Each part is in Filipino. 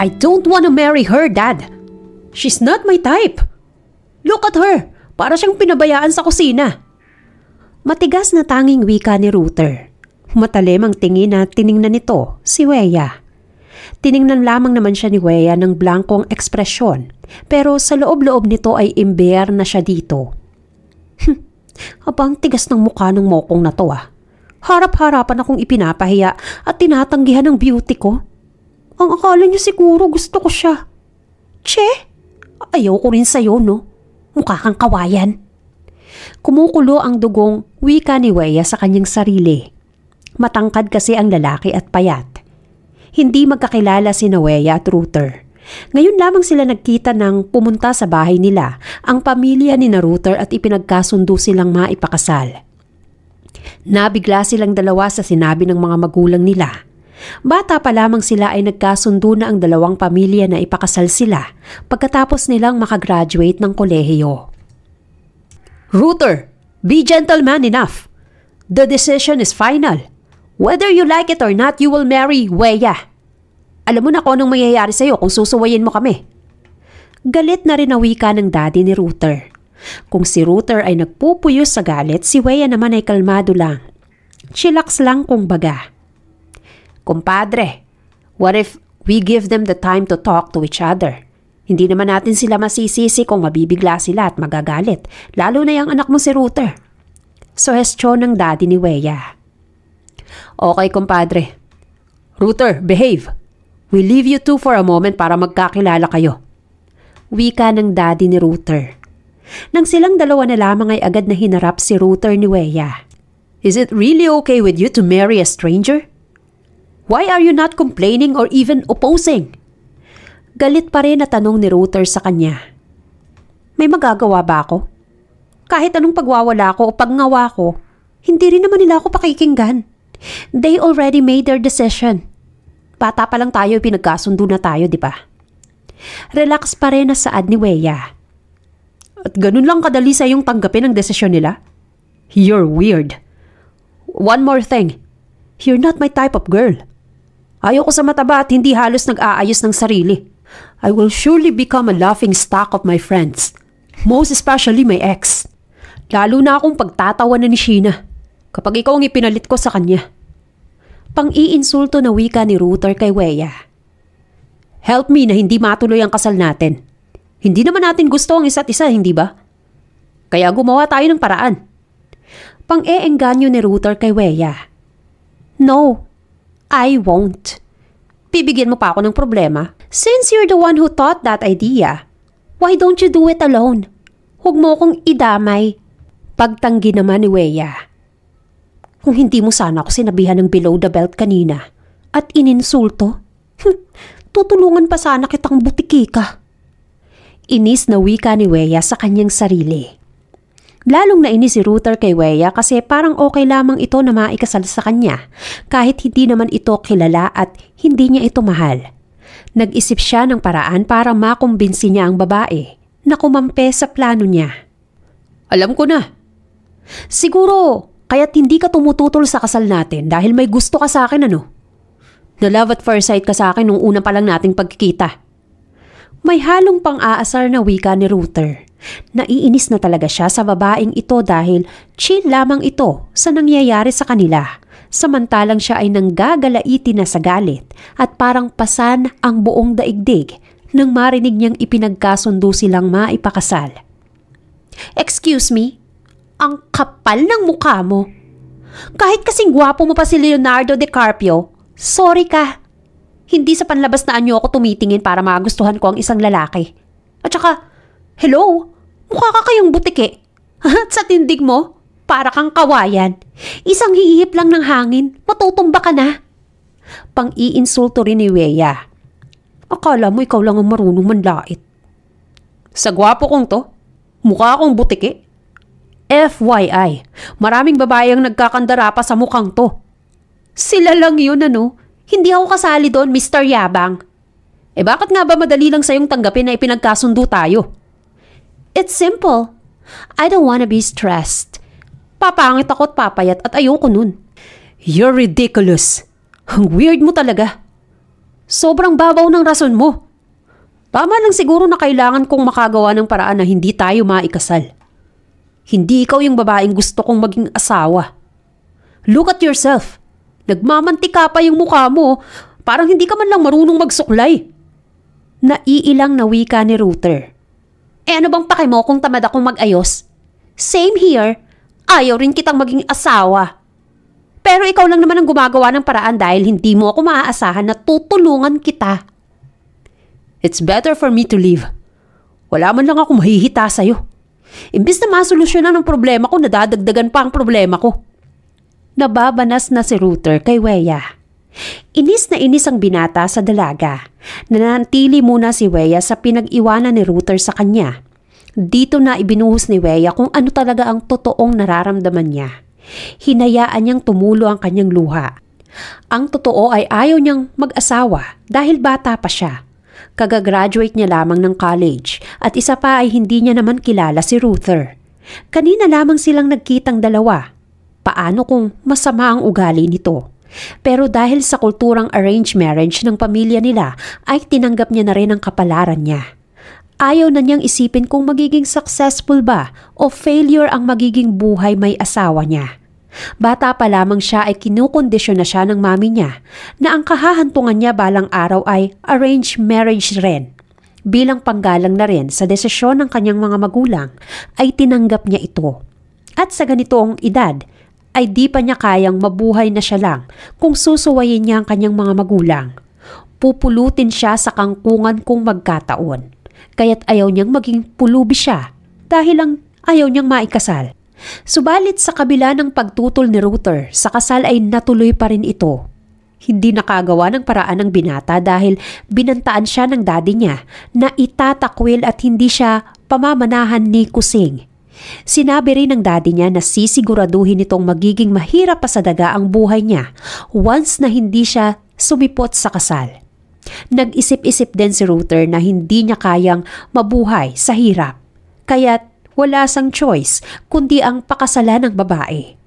I don't want to marry her, Dad. She's not my type. Look at her. Para siyang pinabayaan sa kusina. Matigas na tanging wika ni Ruther. Matalim ang tingin na tiningnan nito, si Weya. Tiningnan lamang naman siya ni Weya ng blankong ekspresyon, pero sa loob-loob nito ay imber na siya dito. Hmm, abang tigas ng mukha ng mokong na to ah. Harap-harapan akong ipinapahiya at tinatanggihan ng beauty ko. Ang akala niya siguro gusto ko siya. Che, ayaw ko rin sa'yo no. Mukha kang kawayan. Kumukulo ang dugong wika ni Weya sa kanyang sarili. Matangkad kasi ang lalaki at payat. Hindi magkakilala si Weya at Ruther. Ngayon lamang sila nagkita nang pumunta sa bahay nila ang pamilya ni Naruter at ipinagkasundo silang maipakasal. Nabigla silang dalawa sa sinabi ng mga magulang nila. Bata pa lamang sila ay nagkasundo na ang dalawang pamilya na ipakasal sila pagkatapos nilang makagraduate ng kolehiyo. Router, be gentleman enough. The decision is final. Whether you like it or not, you will marry Weya. Alam mo na kung anong mangyayari sa'yo kung susuwayin mo kami. Galit na rin ang ng daddy ni Router. Kung si Router ay nagpupuyos sa galit, si Weya naman ay kalmado lang. Chillax lang kung baga. Kumpadre, what if we give them the time to talk to each other? Hindi naman natin sila masisisi kung mabibigla sila at magagalit, lalo na yung anak mo si Router. So, ng daddy ni Weya. Okay, kumpadre. Router, behave. We leave you two for a moment para magkakilala kayo. Wika ng daddy ni Router. Nang silang dalawa na lamang ay agad na hinarap si Router ni Weya. Is it really okay with you to marry a stranger? Why are you not complaining or even opposing? Galit pa rin na tanong ni Router sa kanya. May magagawa ba ako? Kahit anong pagwawala ko o pagngawa ko, hindi rin naman nila ako pakikinggan. They already made their decision. Bata pa lang tayo, pinagkasundo na tayo, di ba? Relax pa rin na saad ni Weya. At ganun lang kadali sa yung tanggapin ang desisyon nila? You're weird. One more thing. You're not my type of girl. Ayoko sa mataba at hindi halos nag-aayos ng sarili. I will surely become a laughing stock of my friends. Most especially my ex. Lalo na akong pagtatawa na ni Sheena kapag ikaw ang ipinalit ko sa kanya. Pang-iinsulto na wika ni Ruther kay Weya. Help me na hindi matuloy ang kasal natin. Hindi naman natin gusto ang isa't isa, hindi ba? Kaya gumawa tayo ng paraan. Pang-eengganyo ni Ruther kay Weya. No, I won't. Bibigyan mo pa ako ng problema. Since you're the one who thought that idea, why don't you do it alone? Huwag mo akong idamay. Pagtanggi naman ni Weya. Kung hindi mo sana ako sinabihan ng below the belt kanina at ininsulto, hmm, tutulungan pa sana kitang butiki ka. Inis na wika ni Weya sa kanyang sarili. Lalong nainis si Ruther kay Weya kasi parang okay lamang ito na maikasal sa kanya kahit hindi naman ito kilala at hindi niya ito mahal. Nag-isip siya ng paraan para makumbinsi niya ang babae na kumampe sa plano niya. Alam ko na. Siguro, kaya't hindi ka tumututol sa kasal natin dahil may gusto ka sa akin ano? Na love at first sight ka sa akin nung una pa lang nating pagkikita. May halong pang-aasar na wika ni Ruther. Naiinis na talaga siya sa babaeng ito dahil chill lamang ito sa nangyayari sa kanila. Samantalang siya ay nanggagalaiti na sa galit at parang pasan ang buong daigdig nang marinig niyang ipinagkasundo silang maipakasal. Excuse me? Ang kapal ng mukha mo. Kahit kasing gwapo mo pa si Leonardo DiCaprio, sorry ka. Hindi sa panlabas na anyo ako tumitingin para magustuhan ko ang isang lalaki. At saka, hello, Mukha ka kayong butik eh. At sa tindig mo, para kang kawayan. Isang hihip lang ng hangin, matutumba ka na. Pang-iinsulto rin ni Weya. Akala mo ikaw lang ang marunong manlait. Sa gwapo kong to, mukha akong butik eh. FYI, maraming babae ang nagkakandara pa sa mukhang to. Sila lang yun ano. Hindi ako kasali doon, Mr. Yabang. Eh bakit nga ba madali lang sayong tanggapin na ipinagkasundo tayo? It's simple. I don't wanna be stressed. Papangit ako at papayat at ayoko nun. You're ridiculous. Ang weird mo talaga. Sobrang babaw ng rason mo. Tama lang siguro na kailangan kong makagawa ng paraan na hindi tayo maikasal. Hindi ikaw yung babaeng gusto kong maging asawa. Look at yourself. Nagmamantika pa yung mukha mo. Parang hindi ka man lang marunong magsuklay. Naiilang na wika ni Ruther. Eh ano bang pake mo kung tamad akong mag-ayos? Same here. Ayaw rin kitang maging asawa. Pero ikaw lang naman ang gumagawa ng paraan dahil hindi mo ako maaasahan na tutulungan kita. It's better for me to leave. Wala man lang ako mahihita sa'yo. Imbis na masolusyonan ang problema ko, nadadagdagan pa ang problema ko. Nababanas na si Router kay Weya. Inis na inis ang binata sa dalaga. Nanantili muna si Weya sa pinag-iwanan ni Ruther sa kanya. Dito na ibinuhos ni Weya kung ano talaga ang totoong nararamdaman niya. Hinayaan niyang tumulo ang kanyang luha. Ang totoo ay ayaw niyang mag-asawa dahil bata pa siya. Kagagraduate niya lamang ng college at isa pa ay hindi niya naman kilala si Ruther. Kanina lamang silang nagkitang dalawa. Paano kung masama ang ugali nito? Pero dahil sa kulturang arranged marriage ng pamilya nila ay tinanggap niya na rin ang kapalaran niya. Ayaw na niyang isipin kung magiging successful ba o failure ang magiging buhay may asawa niya. Bata pa lamang siya ay kinukondisyon na siya ng mami niya na ang kahahantungan niya balang araw ay arranged marriage rin. Bilang panggalang na rin sa desisyon ng kanyang mga magulang ay tinanggap niya ito. At sa ganitong edad, ay di pa niya kayang mabuhay na siya lang kung susuwayin niya ang kanyang mga magulang. Pupulutin siya sa kangkungan kung magkataon. Kaya't ayaw niyang maging pulubi siya dahil lang ayaw niyang maikasal. Subalit sa kabila ng pagtutol ni Ruther, sa kasal ay natuloy pa rin ito. Hindi nakagawa ng paraan ng binata dahil binantaan siya ng daddy niya na itatakwil at hindi siya pamamanahan ni Kusing. Sinabi rin ng daddy niya na sisiguraduhin nitong magiging mahirap pa sa daga ang buhay niya once na hindi siya sumipot sa kasal. Nag-isip-isip din si Ruther na hindi niya kayang mabuhay sa hirap. Kaya't wala sang choice kundi ang pakasalan ng babae.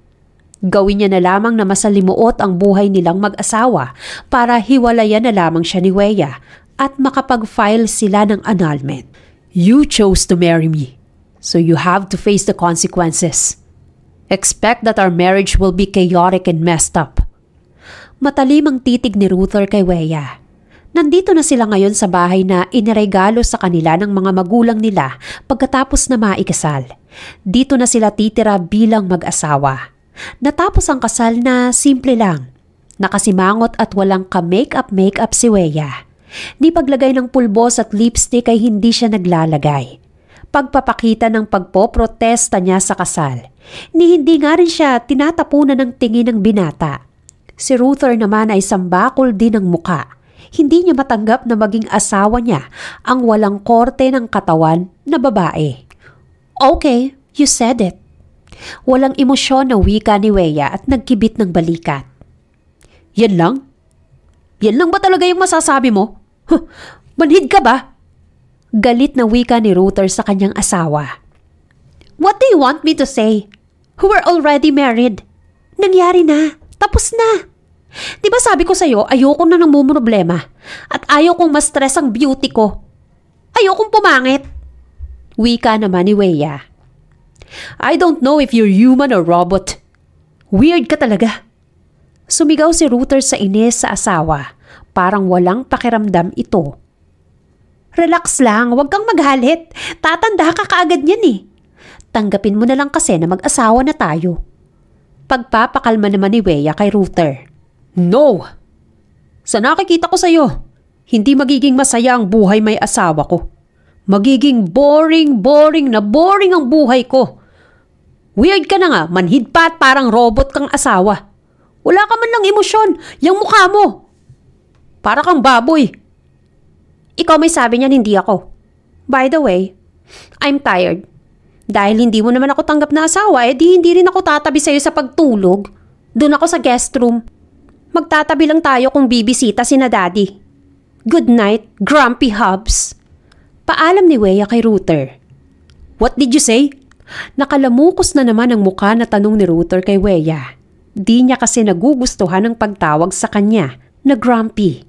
Gawin niya na lamang na masalimuot ang buhay nilang mag-asawa para hiwalayan na lamang siya ni Weya at makapag-file sila ng annulment. You chose to marry me so you have to face the consequences. Expect that our marriage will be chaotic and messed up. Matalim ang titig ni Ruther kay Weya. Nandito na sila ngayon sa bahay na iniregalo sa kanila ng mga magulang nila pagkatapos na maikasal. Dito na sila titira bilang mag-asawa. Natapos ang kasal na simple lang. Nakasimangot at walang ka-makeup-makeup si Weya. Di paglagay ng pulbos at lipstick ay hindi siya naglalagay pagpapakita ng pagpoprotesta niya sa kasal. Ni hindi nga rin siya tinatapunan ng tingin ng binata. Si Ruther naman ay sambakol din ng muka. Hindi niya matanggap na maging asawa niya ang walang korte ng katawan na babae. Okay, you said it. Walang emosyon na wika ni Weya at nagkibit ng balikat. Yan lang? Yan lang ba talaga yung masasabi mo? Huh, manhid ka ba? Galit na wika ni Ruther sa kanyang asawa. What do you want me to say? Who are already married? Nangyari na. Tapos na. Di ba sabi ko sa'yo, ayoko na nang problema at ayaw kong ma-stress ang beauty ko. Ayokong pumangit. Wika naman ni Weya. I don't know if you're human or robot. Weird ka talaga. Sumigaw si Ruther sa inis sa asawa. Parang walang pakiramdam ito. Relax lang, huwag kang maghalit. Tatanda ka kaagad yan eh. Tanggapin mo na lang kasi na mag-asawa na tayo. Pagpapakalma naman ni Weya kay Ruther. No! Sa nakikita ko sa'yo, hindi magiging masaya ang buhay may asawa ko. Magiging boring, boring na boring ang buhay ko. Weird ka na nga, manhid pa at parang robot kang asawa. Wala ka man lang emosyon, yung mukha mo. Para kang baboy, ikaw may sabi niyan, hindi ako. By the way, I'm tired. Dahil hindi mo naman ako tanggap na asawa, eh di hindi rin ako tatabi sa'yo sa pagtulog. Doon ako sa guest room. Magtatabi lang tayo kung bibisita si na daddy. Good night, Grumpy Hubs. Paalam ni Weya kay Router. What did you say? Nakalamukos na naman ang mukha na tanong ni Router kay Weya. Di niya kasi nagugustuhan ang pagtawag sa kanya na Grumpy.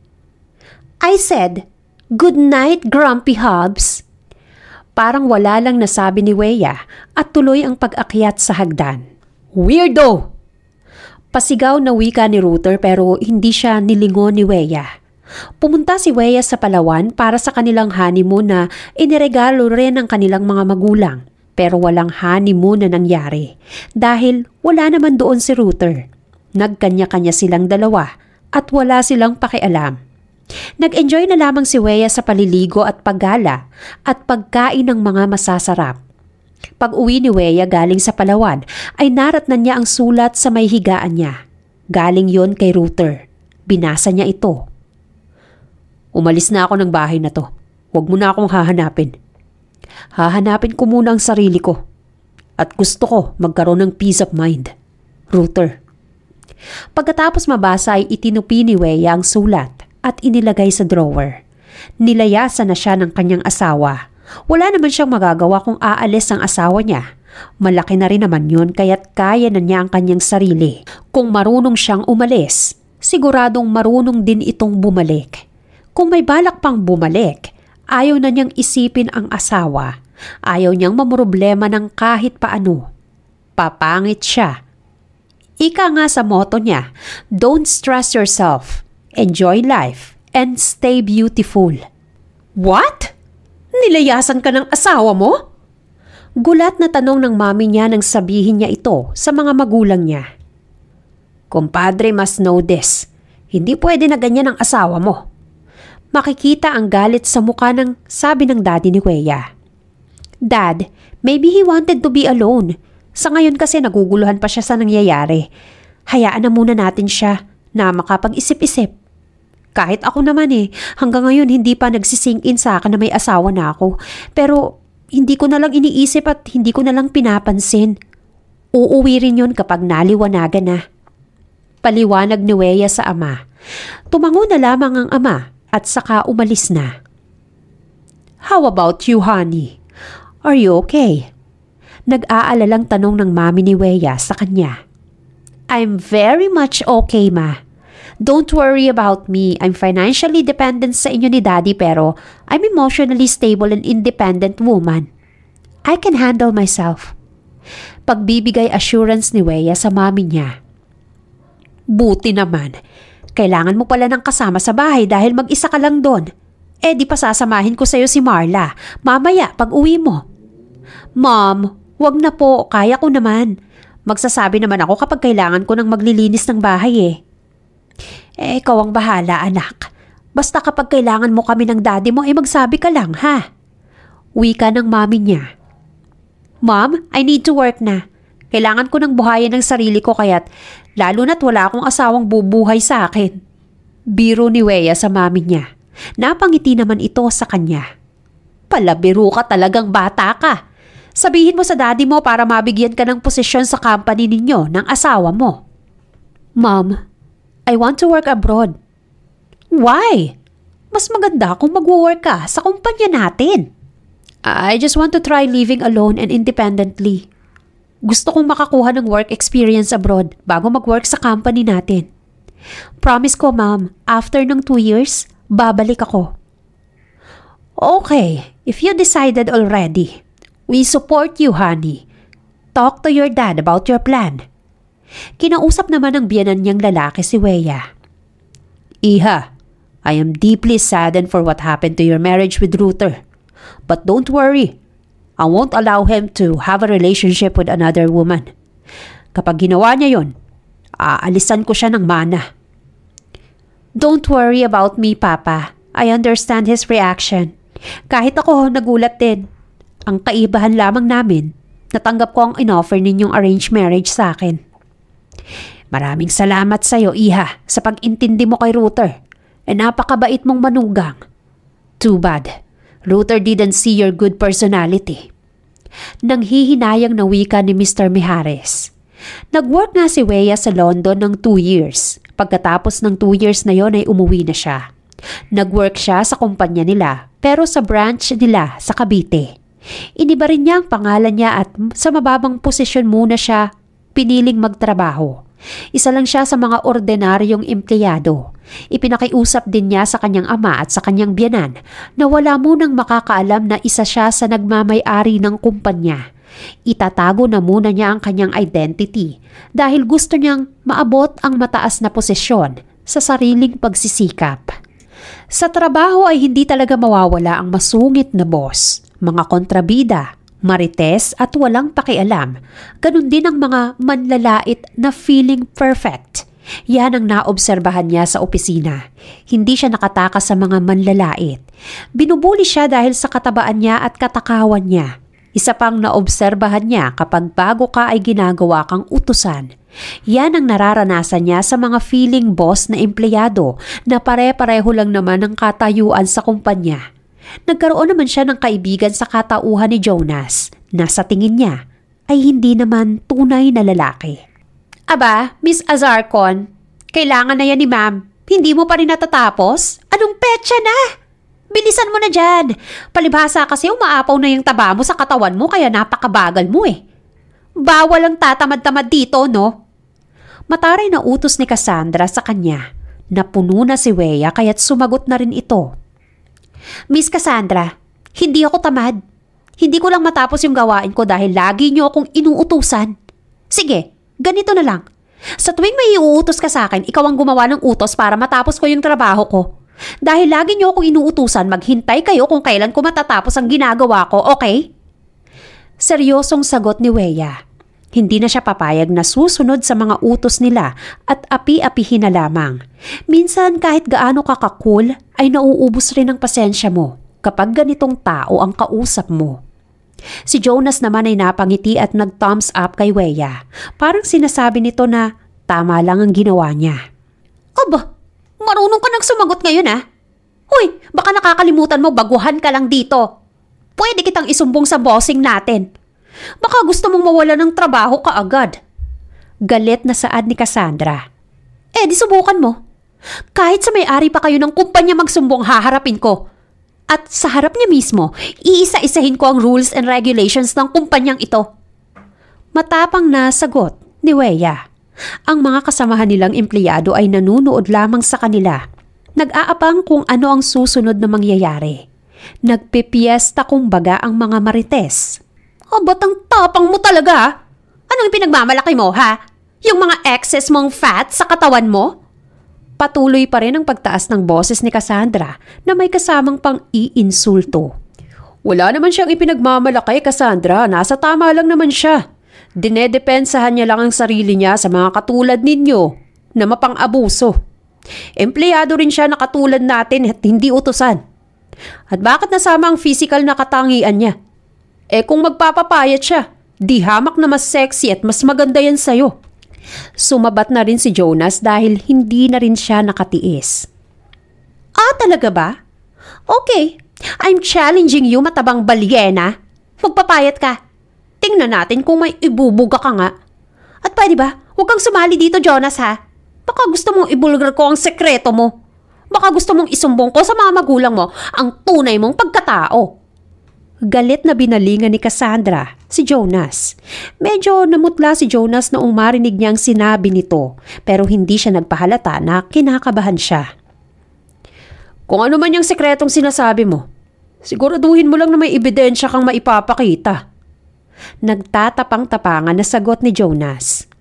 I said, Good night, Grumpy Hobbs! Parang wala lang nasabi ni Weya at tuloy ang pag-akyat sa hagdan. Weirdo! Pasigaw na wika ni Router pero hindi siya nilingon ni Weya. Pumunta si Weya sa Palawan para sa kanilang honeymoon na iniregalo rin ng kanilang mga magulang. Pero walang honeymoon na nangyari dahil wala naman doon si Router. Nagkanya-kanya silang dalawa at wala silang pakialam. Nag-enjoy na lamang si Weya sa paliligo at paggala at pagkain ng mga masasarap. Pag uwi ni Weya galing sa Palawan ay naratnan niya ang sulat sa may higaan niya. Galing yon kay Ruther. Binasa niya ito. Umalis na ako ng bahay na to. Huwag mo na akong hahanapin. Hahanapin ko muna ang sarili ko. At gusto ko magkaroon ng peace of mind. Ruther. Pagkatapos mabasa ay itinupi ni Weya ang sulat at inilagay sa drawer. Nilayasan na siya ng kanyang asawa. Wala naman siyang magagawa kung aalis ang asawa niya. Malaki na rin naman yun kaya't kaya na niya ang kanyang sarili. Kung marunong siyang umalis, siguradong marunong din itong bumalik. Kung may balak pang bumalik, ayaw na niyang isipin ang asawa. Ayaw niyang mamroblema ng kahit paano. Papangit siya. Ika nga sa moto niya, don't stress yourself enjoy life, and stay beautiful. What? Nilayasan ka ng asawa mo? Gulat na tanong ng mami niya nang sabihin niya ito sa mga magulang niya. Kumpadre must know this. Hindi pwede na ganyan ang asawa mo. Makikita ang galit sa mukha ng sabi ng daddy ni Kuya. Dad, maybe he wanted to be alone. Sa ngayon kasi naguguluhan pa siya sa nangyayari. Hayaan na muna natin siya na makapag-isip-isip. Kahit ako naman eh, hanggang ngayon hindi pa nagsising in sa akin na may asawa na ako. Pero hindi ko na lang iniisip at hindi ko na lang pinapansin. Uuwi rin yon kapag naliwanagan na. Paliwanag ni Weya sa ama. Tumango na lamang ang ama at saka umalis na. How about you, honey? Are you okay? Nag-aalalang tanong ng mami ni Weya sa kanya. I'm very much okay, ma. Don't worry about me. I'm financially dependent sa inyo ni daddy pero I'm emotionally stable and independent woman. I can handle myself. Pagbibigay assurance ni Weya sa mami niya. Buti naman. Kailangan mo pala ng kasama sa bahay dahil mag-isa ka lang doon. Eh di pa sasamahin ko sa iyo si Marla. Mamaya pag uwi mo. Mom, wag na po. Kaya ko naman. Magsasabi naman ako kapag kailangan ko ng maglilinis ng bahay eh. Eh, ikaw ang bahala, anak. Basta kapag kailangan mo kami ng daddy mo, eh magsabi ka lang, ha? Wika ng mami niya. Mom, I need to work na. Kailangan ko ng buhayan ng sarili ko kaya't lalo na't wala akong asawang bubuhay sa akin. Biro ni Weya sa mami niya. Napangiti naman ito sa kanya. Palabiro ka talagang bata ka. Sabihin mo sa daddy mo para mabigyan ka ng posisyon sa company ninyo ng asawa mo. Mom, I want to work abroad. Why? Mas maganda kung magwo-work ka sa kumpanya natin. I just want to try living alone and independently. Gusto kong makakuha ng work experience abroad bago mag-work sa company natin. Promise ko, ma'am, after ng two years, babalik ako. Okay, if you decided already, we support you, honey. Talk to your dad about your plan. Kinausap naman ng biyanan niyang lalaki si Weya. Iha, I am deeply saddened for what happened to your marriage with Ruther. But don't worry, I won't allow him to have a relationship with another woman. Kapag ginawa niya yon, aalisan ko siya ng mana. Don't worry about me, Papa. I understand his reaction. Kahit ako, nagulat din. Ang kaibahan lamang namin, natanggap ko ang inoffer ninyong arranged marriage sa akin. Maraming salamat sa iyo, Iha, sa pagintindi mo kay Router. E napakabait mong manugang. Too bad. Router didn't see your good personality. Nang hihinayang na wika ni Mr. Mihares. Nag-work nga si Weya sa London ng 2 years. Pagkatapos ng 2 years na yon ay umuwi na siya. Nag-work siya sa kumpanya nila pero sa branch nila sa Cavite. Iniba rin niya ang pangalan niya at sa mababang posisyon muna siya piniling magtrabaho. Isa lang siya sa mga ordinaryong empleyado. Ipinakiusap din niya sa kanyang ama at sa kanyang biyanan na wala munang makakaalam na isa siya sa nagmamayari ng kumpanya. Itatago na muna niya ang kanyang identity dahil gusto niyang maabot ang mataas na posisyon sa sariling pagsisikap. Sa trabaho ay hindi talaga mawawala ang masungit na boss, mga kontrabida, marites at walang pakialam. Ganun din ang mga manlalait na feeling perfect. Yan ang naobserbahan niya sa opisina. Hindi siya nakatakas sa mga manlalait. Binubuli siya dahil sa katabaan niya at katakawan niya. Isa pang naobserbahan niya kapag bago ka ay ginagawa kang utusan. Yan ang nararanasan niya sa mga feeling boss na empleyado na pare-pareho lang naman ang katayuan sa kumpanya nagkaroon naman siya ng kaibigan sa katauhan ni Jonas na sa tingin niya ay hindi naman tunay na lalaki. Aba, Miss Azarcon, kailangan na yan ni ma'am. Hindi mo pa rin natatapos? Anong petsa na? Bilisan mo na dyan. Palibhasa kasi umaapaw na yung taba mo sa katawan mo kaya napakabagal mo eh. Bawal ang tatamad-tamad dito, no? Mataray na utos ni Cassandra sa kanya Napuno na si Weya kaya't sumagot na rin ito Miss Cassandra, hindi ako tamad. Hindi ko lang matapos yung gawain ko dahil lagi niyo akong inuutusan. Sige, ganito na lang. Sa tuwing may iuutos ka sa akin, ikaw ang gumawa ng utos para matapos ko yung trabaho ko. Dahil lagi niyo akong inuutusan, maghintay kayo kung kailan ko matatapos ang ginagawa ko, okay? Seryosong sagot ni Weya. Hindi na siya papayag na susunod sa mga utos nila at api-apihin na lamang. Minsan kahit gaano kakakul ay nauubos rin ang pasensya mo kapag ganitong tao ang kausap mo. Si Jonas naman ay napangiti at nag-thumbs up kay Weya. Parang sinasabi nito na tama lang ang ginawa niya. Aba, marunong ka nang sumagot ngayon ah. Hoy, baka nakakalimutan mo baguhan ka lang dito. Pwede kitang isumbong sa bossing natin. Baka gusto mong mawala ng trabaho ka agad. Galit na saad ni Cassandra. Eh di subukan mo. Kahit sa may-ari pa kayo ng kumpanya magsumbong haharapin ko. At sa harap niya mismo, iisa-isahin ko ang rules and regulations ng kumpanyang ito. Matapang na sagot ni Weya. Ang mga kasamahan nilang empleyado ay nanunood lamang sa kanila. Nag-aapang kung ano ang susunod na mangyayari. Nagpipiesta kumbaga ang mga marites. Oh, batang tapang mo talaga Anong pinagmamalaki mo ha? Yung mga excess mong fat sa katawan mo? Patuloy pa rin ang pagtaas ng boses ni Cassandra na may kasamang pang-iinsulto. Wala naman siyang ipinagmamalaki, Cassandra. Nasa tama lang naman siya. Dinedepensahan niya lang ang sarili niya sa mga katulad ninyo na mapang-abuso. Empleyado rin siya na katulad natin at hindi utusan. At bakit nasama ang physical na katangian niya? Eh kung magpapapayat siya, di hamak na mas sexy at mas maganda yan sa'yo. Sumabat na rin si Jonas dahil hindi na rin siya nakatiis. Ah, talaga ba? Okay, I'm challenging you matabang balyena. Magpapayat ka. Tingnan natin kung may ibubuga ka nga. At pwede ba, huwag kang sumali dito Jonas ha? Baka gusto mong ibulgar ko ang sekreto mo. Baka gusto mong isumbong ko sa mga magulang mo ang tunay mong pagkatao. Galit na binalingan ni Cassandra si Jonas. Medyo namutla si Jonas na umarinig niya ang sinabi nito pero hindi siya nagpahalata na kinakabahan siya. Kung ano man yung sekretong sinasabi mo, siguraduhin mo lang na may ebidensya kang maipapakita. Nagtatapang-tapangan na sagot ni Jonas.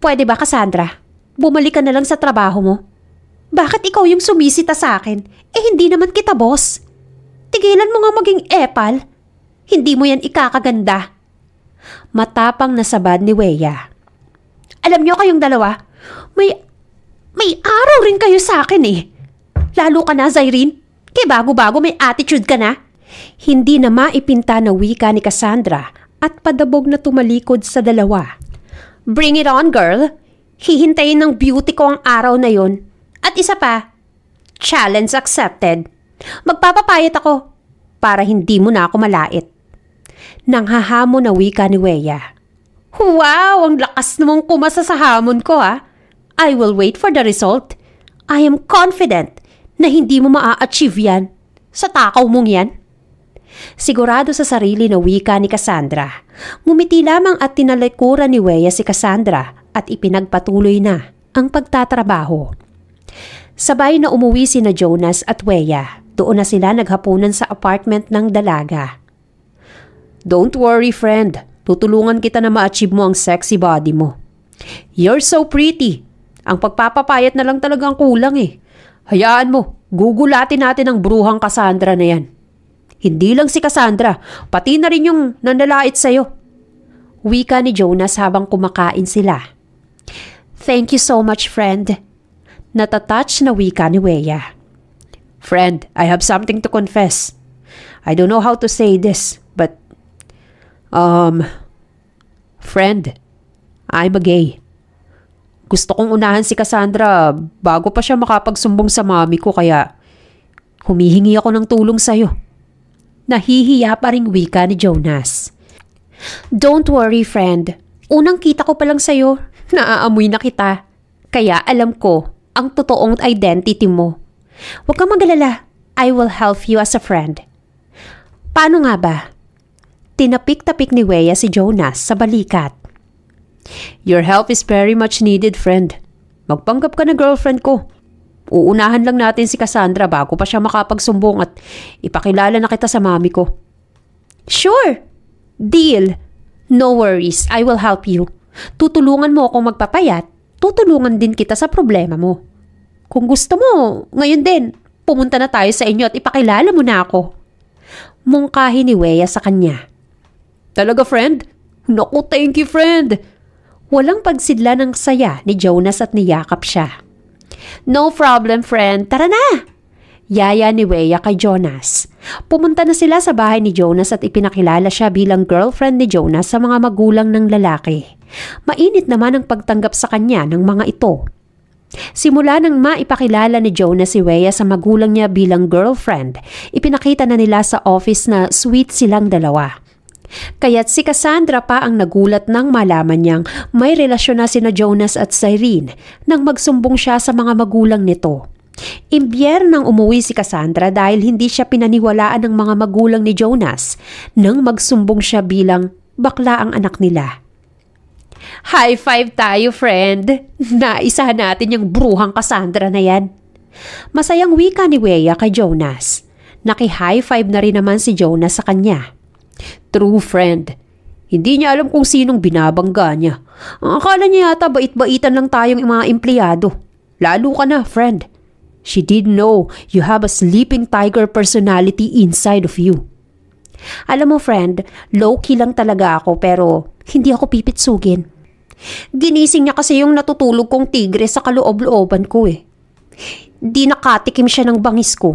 Pwede ba Cassandra? Bumalik ka na lang sa trabaho mo. Bakit ikaw yung sumisita sa akin? Eh hindi naman kita boss. Tigilan mo nga maging epal. Hindi mo yan ikakaganda. Matapang na sabad ni Weya. Alam niyo kayong dalawa, may, may araw rin kayo sa akin eh. Lalo ka na, Zairine. Kay bago-bago may attitude ka na. Hindi na maipinta na wika ni Cassandra at padabog na tumalikod sa dalawa. Bring it on, girl. Hihintayin ng beauty ko ang araw na yon. At isa pa, challenge accepted. Magpapapayat ako para hindi mo na ako malait. Nang hahamon na wika ni Weya. Wow! Ang lakas namang kumasa sa hamon ko ha! Ah. I will wait for the result. I am confident na hindi mo maa-achieve yan sa takaw mong yan. Sigurado sa sarili na wika ni Cassandra. Ngumiti lamang at tinalikuran ni Weya si Cassandra at ipinagpatuloy na ang pagtatrabaho. Sabay na umuwi si na Jonas at Weya. Doon na sila naghapunan sa apartment ng dalaga. Don't worry, friend. Tutulungan kita na ma-achieve mo ang sexy body mo. You're so pretty. Ang pagpapapayat na lang talagang kulang eh. Hayaan mo, gugulatin natin ang bruhang Cassandra na yan. Hindi lang si Cassandra, pati na rin yung nanlalait sa'yo. Wika ni Jonas habang kumakain sila. Thank you so much, friend. Natatouch na wika ni Weya. Friend, I have something to confess. I don't know how to say this, but... Um... Friend, I'm a gay. Gusto kong unahan si Cassandra bago pa siya makapagsumbong sa mami ko kaya humihingi ako ng tulong sa'yo. Nahihiya pa ring wika ni Jonas. Don't worry, friend. Unang kita ko pa lang sa'yo, naaamoy na kita. Kaya alam ko ang totoong identity mo. Huwag kang magalala. I will help you as a friend. Paano nga ba? Tinapik-tapik ni Weya si Jonas sa balikat. Your help is very much needed, friend. Magpanggap ka na girlfriend ko. Uunahan lang natin si Cassandra bago pa siya makapagsumbong at ipakilala na kita sa mami ko. Sure! Deal! No worries, I will help you. Tutulungan mo akong magpapayat, tutulungan din kita sa problema mo. Kung gusto mo, ngayon din, pumunta na tayo sa inyo at ipakilala mo na ako. Mungkahi ni Weya sa kanya. Talaga, friend? Naku, thank you, friend! Walang pagsidla ng saya ni Jonas at ni Yakap siya. No problem, friend. Tara na! Yaya ni Weya kay Jonas. Pumunta na sila sa bahay ni Jonas at ipinakilala siya bilang girlfriend ni Jonas sa mga magulang ng lalaki. Mainit naman ang pagtanggap sa kanya ng mga ito Simula nang maipakilala ni Joe na si Rhea sa magulang niya bilang girlfriend, ipinakita na nila sa office na sweet silang dalawa. Kaya't si Cassandra pa ang nagulat nang malaman niyang may relasyon na sina Jonas at Cyrene nang magsumbong siya sa mga magulang nito. Imbyer nang umuwi si Cassandra dahil hindi siya pinaniwalaan ng mga magulang ni Jonas nang magsumbong siya bilang bakla ang anak nila. High five tayo, friend. Naisahan natin yung bruhang Cassandra na yan. Masayang wika ni Weya kay Jonas. Naki-high five na rin naman si Jonas sa kanya. True friend. Hindi niya alam kung sinong binabangga niya. Ang Akala niya yata bait-baitan lang tayong mga empleyado. Lalo ka na, friend. She did know you have a sleeping tiger personality inside of you. Alam mo friend, low-key lang talaga ako pero hindi ako pipitsugin. Ginising niya kasi yung natutulog kong tigre sa kaloob-looban ko eh. Di nakatikim siya ng bangis ko.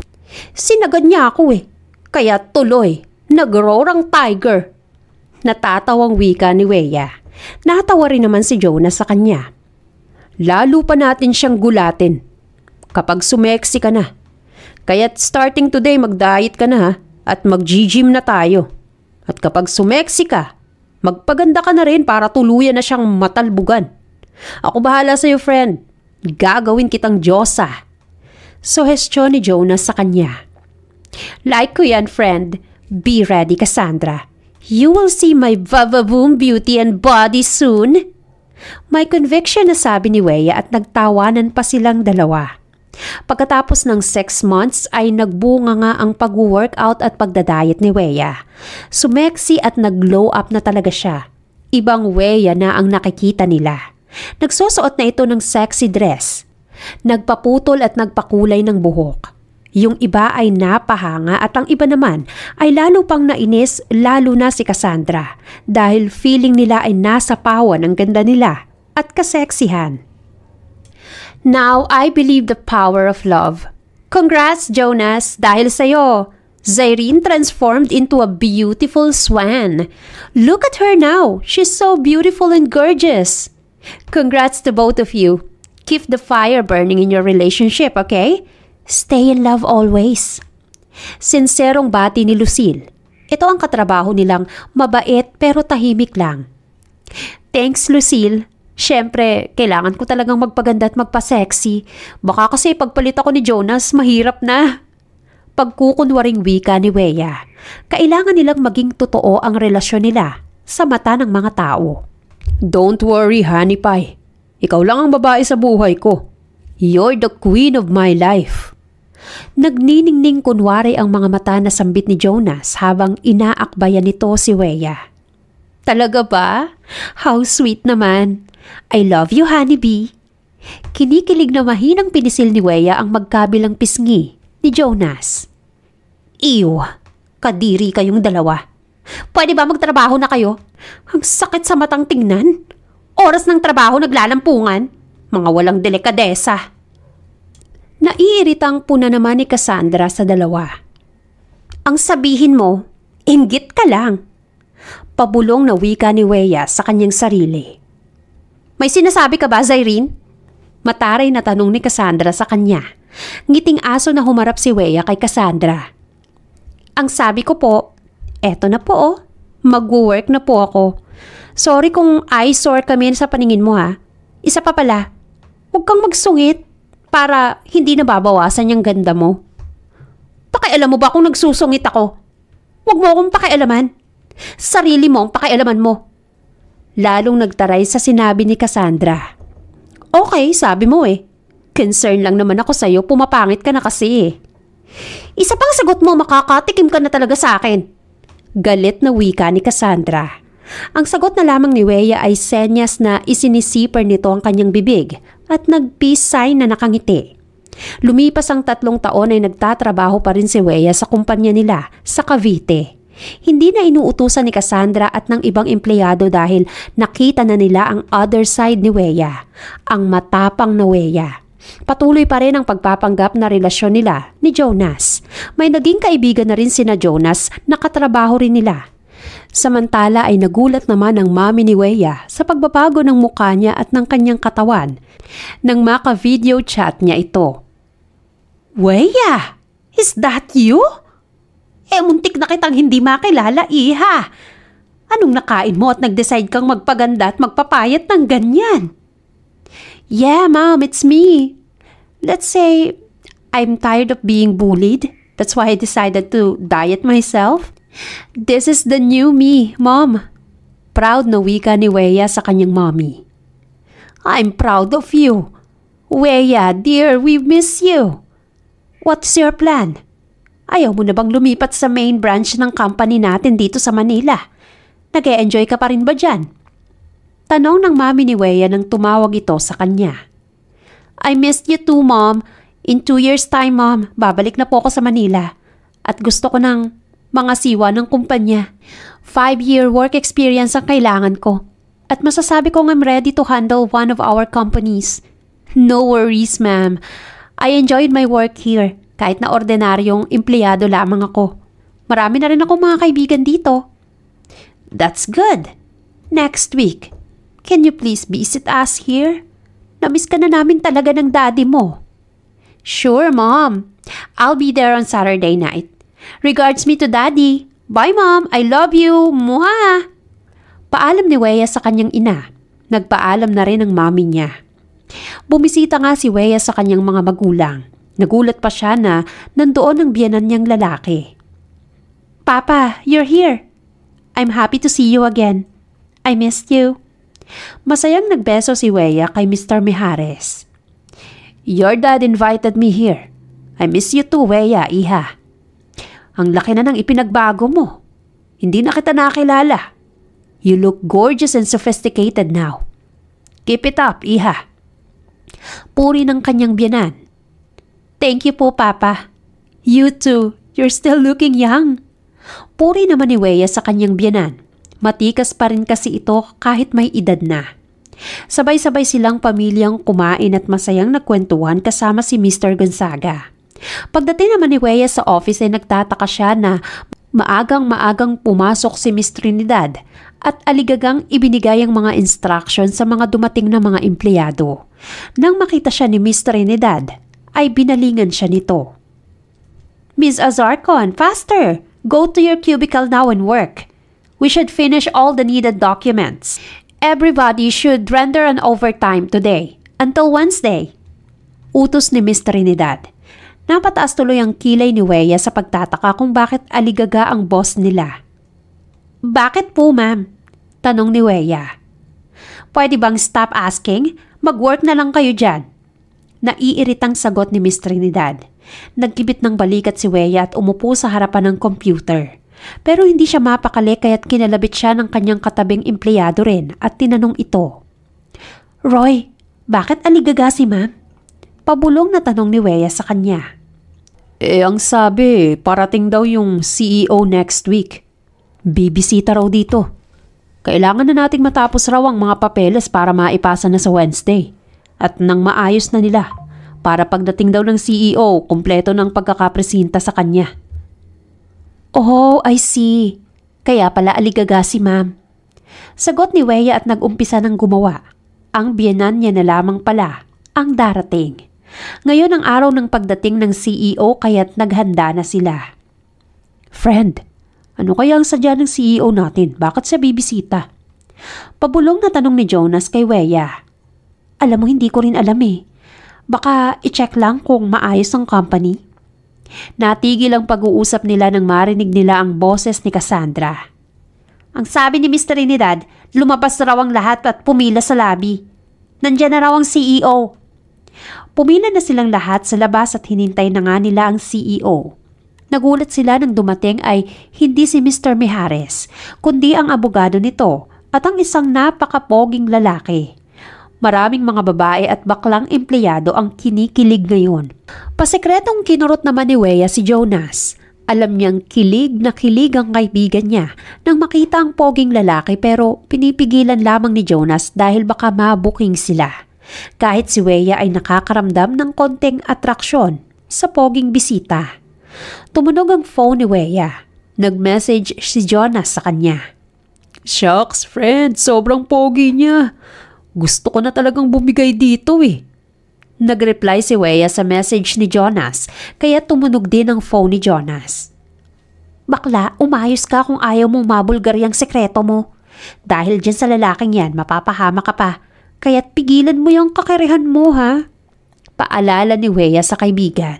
Sinagad niya ako eh. Kaya tuloy, nag tiger. Natatawang wika ni Weya. Natawa rin naman si Jonah sa kanya. Lalo pa natin siyang gulatin. Kapag sumeksi ka na. Kaya't starting today mag-diet ka na ha, at mag-gym na tayo. At kapag sumeksi ka, Magpaganda ka na rin para tuluyan na siyang matalbugan. Ako bahala sa iyo, friend. Gagawin kitang Diyosa. Ah. Suhestyon ni Jonah sa kanya. Like ko yan, friend. Be ready, Cassandra. You will see my bababoom beauty and body soon. May conviction na sabi ni Weya at nagtawanan pa silang dalawa. Pagkatapos ng 6 months ay nagbunga nga ang pag-workout at pagdadayet ni Weya. Sumeksi at nag-glow up na talaga siya. Ibang Weya na ang nakikita nila. Nagsusuot na ito ng sexy dress. Nagpaputol at nagpakulay ng buhok. Yung iba ay napahanga at ang iba naman ay lalo pang nainis lalo na si Cassandra dahil feeling nila ay nasa pawa ang ganda nila at kaseksihan. Now I believe the power of love. Congrats, Jonas! Dahil sa'yo, Zairine transformed into a beautiful swan. Look at her now! She's so beautiful and gorgeous! Congrats to both of you. Keep the fire burning in your relationship, okay? Stay in love always. Sincerong bati ni Lucille. Ito ang katrabaho nilang mabait pero tahimik lang. Thanks, Lucille. Siyempre, kailangan ko talagang magpaganda at magpa-sexy. Baka kasi pagpalit ako ni Jonas, mahirap na. Pagkukunwaring wika ni Weya, kailangan nilang maging totoo ang relasyon nila sa mata ng mga tao. Don't worry, honey pie. Ikaw lang ang babae sa buhay ko. You're the queen of my life. Nagniningning kunwari ang mga mata na sambit ni Jonas habang inaakbayan nito si Weya. Talaga ba? How sweet naman. I love you, honeybee. Kinikilig na mahinang pinisil ni Weya ang magkabilang pisngi ni Jonas. Ew, kadiri kayong dalawa. Pwede ba magtrabaho na kayo? Ang sakit sa matang tingnan. Oras ng trabaho naglalampungan. Mga walang delikadesa. Naiiritang puna naman ni Cassandra sa dalawa. Ang sabihin mo, inggit ka lang. Pabulong na wika ni Weya sa kanyang sarili. May sinasabi ka ba, Zirene? Mataray na tanong ni Cassandra sa kanya. Ngiting aso na humarap si Wea kay Cassandra. Ang sabi ko po, eto na po oh. Mag-work na po ako. Sorry kung eyesore kami sa paningin mo ha. Isa pa pala, huwag kang magsungit para hindi nababawasan yung ganda mo. Pakialam mo ba kung nagsusungit ako? Huwag mo akong pakialaman. Sarili mo ang pakialaman mo. Lalong nagtaray sa sinabi ni Cassandra. Okay, sabi mo eh. Concern lang naman ako sa'yo, pumapangit ka na kasi eh. Isa pang sagot mo, makakatikim ka na talaga sa akin. Galit na wika ni Cassandra. Ang sagot na lamang ni Weya ay senyas na isinisiper nito ang kanyang bibig at nag-peace sign na nakangiti. Lumipas ang tatlong taon ay nagtatrabaho pa rin si Weya sa kumpanya nila sa Cavite. Hindi na inuutusan ni Cassandra at ng ibang empleyado dahil nakita na nila ang other side ni Weya, ang matapang na Weya. Patuloy pa rin ang pagpapanggap na relasyon nila ni Jonas. May naging kaibigan na rin sina Jonas nakatrabaho rin nila. Samantala ay nagulat naman ang mami ni Weya sa pagbabago ng mukha niya at ng kanyang katawan nang maka-video chat niya ito. Weya! Is that you? Eh, muntik na kitang hindi makilala, iha. Anong nakain mo at nag-decide kang magpaganda at magpapayat ng ganyan? Yeah, mom, it's me. Let's say, I'm tired of being bullied. That's why I decided to diet myself. This is the new me, mom. Proud na wika ni Weya sa kanyang mommy. I'm proud of you. Weya, dear, we miss you. What's your plan? Ayaw mo na bang lumipat sa main branch ng company natin dito sa Manila? nag -e enjoy ka pa rin ba dyan? Tanong ng mami ni Wea nang tumawag ito sa kanya. I missed you too, Mom. In two years time, Mom, babalik na po ako sa Manila. At gusto ko ng mga siwa ng kumpanya. Five-year work experience ang kailangan ko. At masasabi kong I'm ready to handle one of our companies. No worries, ma'am. I enjoyed my work here kahit na ordinaryong empleyado lamang ako. Marami na rin akong mga kaibigan dito. That's good. Next week, can you please visit us here? Namiss ka na namin talaga ng daddy mo. Sure, Mom. I'll be there on Saturday night. Regards me to Daddy. Bye, Mom. I love you. Mwah! Paalam ni Weya sa kanyang ina. Nagpaalam na rin ang mami niya. Bumisita nga si Weya sa kanyang mga magulang. Nagulat pa siya na nandoon ang biyanan niyang lalaki. Papa, you're here. I'm happy to see you again. I missed you. Masayang nagbeso si Weya kay Mr. Mijares. Your dad invited me here. I miss you too, Weya, iha. Ang laki na ng ipinagbago mo. Hindi na kita nakilala. You look gorgeous and sophisticated now. Keep it up, iha. Puri ng kanyang biyanan. Thank you po, Papa. You too. You're still looking young. Puri naman ni Weya sa kanyang biyanan. Matikas pa rin kasi ito kahit may edad na. Sabay-sabay silang pamilyang kumain at masayang nagkwentuhan kasama si Mr. Gonzaga. Pagdating naman ni Weya sa office ay nagtataka siya na maagang-maagang pumasok si Miss Trinidad at aligagang ibinigay ang mga instruction sa mga dumating na mga empleyado. Nang makita siya ni Miss Trinidad, ay binalingan siya nito. Miss Azarcon, faster! Go to your cubicle now and work. We should finish all the needed documents. Everybody should render an overtime today until Wednesday. Utos ni Miss Trinidad. Napataas tuloy ang kilay ni Weya sa pagtataka kung bakit aligaga ang boss nila. Bakit po, ma'am? Tanong ni Weya. Pwede bang stop asking? Mag-work na lang kayo dyan. Naiiritang sagot ni Miss Trinidad. Nagkibit ng balikat si Weya at umupo sa harapan ng computer. Pero hindi siya mapakali kaya't kinalabit siya ng kanyang katabing empleyado rin at tinanong ito. Roy, bakit aligaga si ma? Pabulong na tanong ni Weya sa kanya. Eh ang sabi, parating daw yung CEO next week. Bibisita raw dito. Kailangan na nating matapos raw ang mga papeles para maipasa na sa Wednesday at nang maayos na nila para pagdating daw ng CEO, kumpleto ng pagkakapresinta sa kanya. Oh, I see. Kaya pala aligaga si ma'am. Sagot ni Weya at nagumpisa ng gumawa. Ang biyanan niya na lamang pala ang darating. Ngayon ang araw ng pagdating ng CEO kaya't naghanda na sila. Friend, ano kaya ang sadya ng CEO natin? Bakit siya bibisita? Pabulong na tanong ni Jonas kay Weya. Alam mo, hindi ko rin alam eh. Baka i-check lang kung maayos ang company. Natigil ang pag-uusap nila nang marinig nila ang boses ni Cassandra. Ang sabi ni Mr. Trinidad, lumabas na raw ang lahat at pumila sa lobby. Nandiyan na raw ang CEO. Pumila na silang lahat sa labas at hinintay na nga nila ang CEO. Nagulat sila nang dumating ay hindi si Mr. Mihares, kundi ang abogado nito at ang isang napakapoging lalaki. Maraming mga babae at baklang empleyado ang kinikilig ngayon. Pasekretong kinurot naman ni Wea si Jonas. Alam niyang kilig na kilig ang kaibigan niya nang makita ang poging lalaki pero pinipigilan lamang ni Jonas dahil baka mabuking sila. Kahit si Weya ay nakakaramdam ng konting atraksyon sa poging bisita. Tumunog ang phone ni Weya. Nag-message si Jonas sa kanya. Shucks, friend, sobrang pogi niya. Gusto ko na talagang bumigay dito eh. Nagreply si Weya sa message ni Jonas, kaya tumunog din ang phone ni Jonas. Bakla, umayos ka kung ayaw mong mabulgar yung sekreto mo. Dahil dyan sa lalaking yan, mapapahama ka pa. Kaya't pigilan mo yung kakirihan mo ha. Paalala ni Weya sa kaibigan.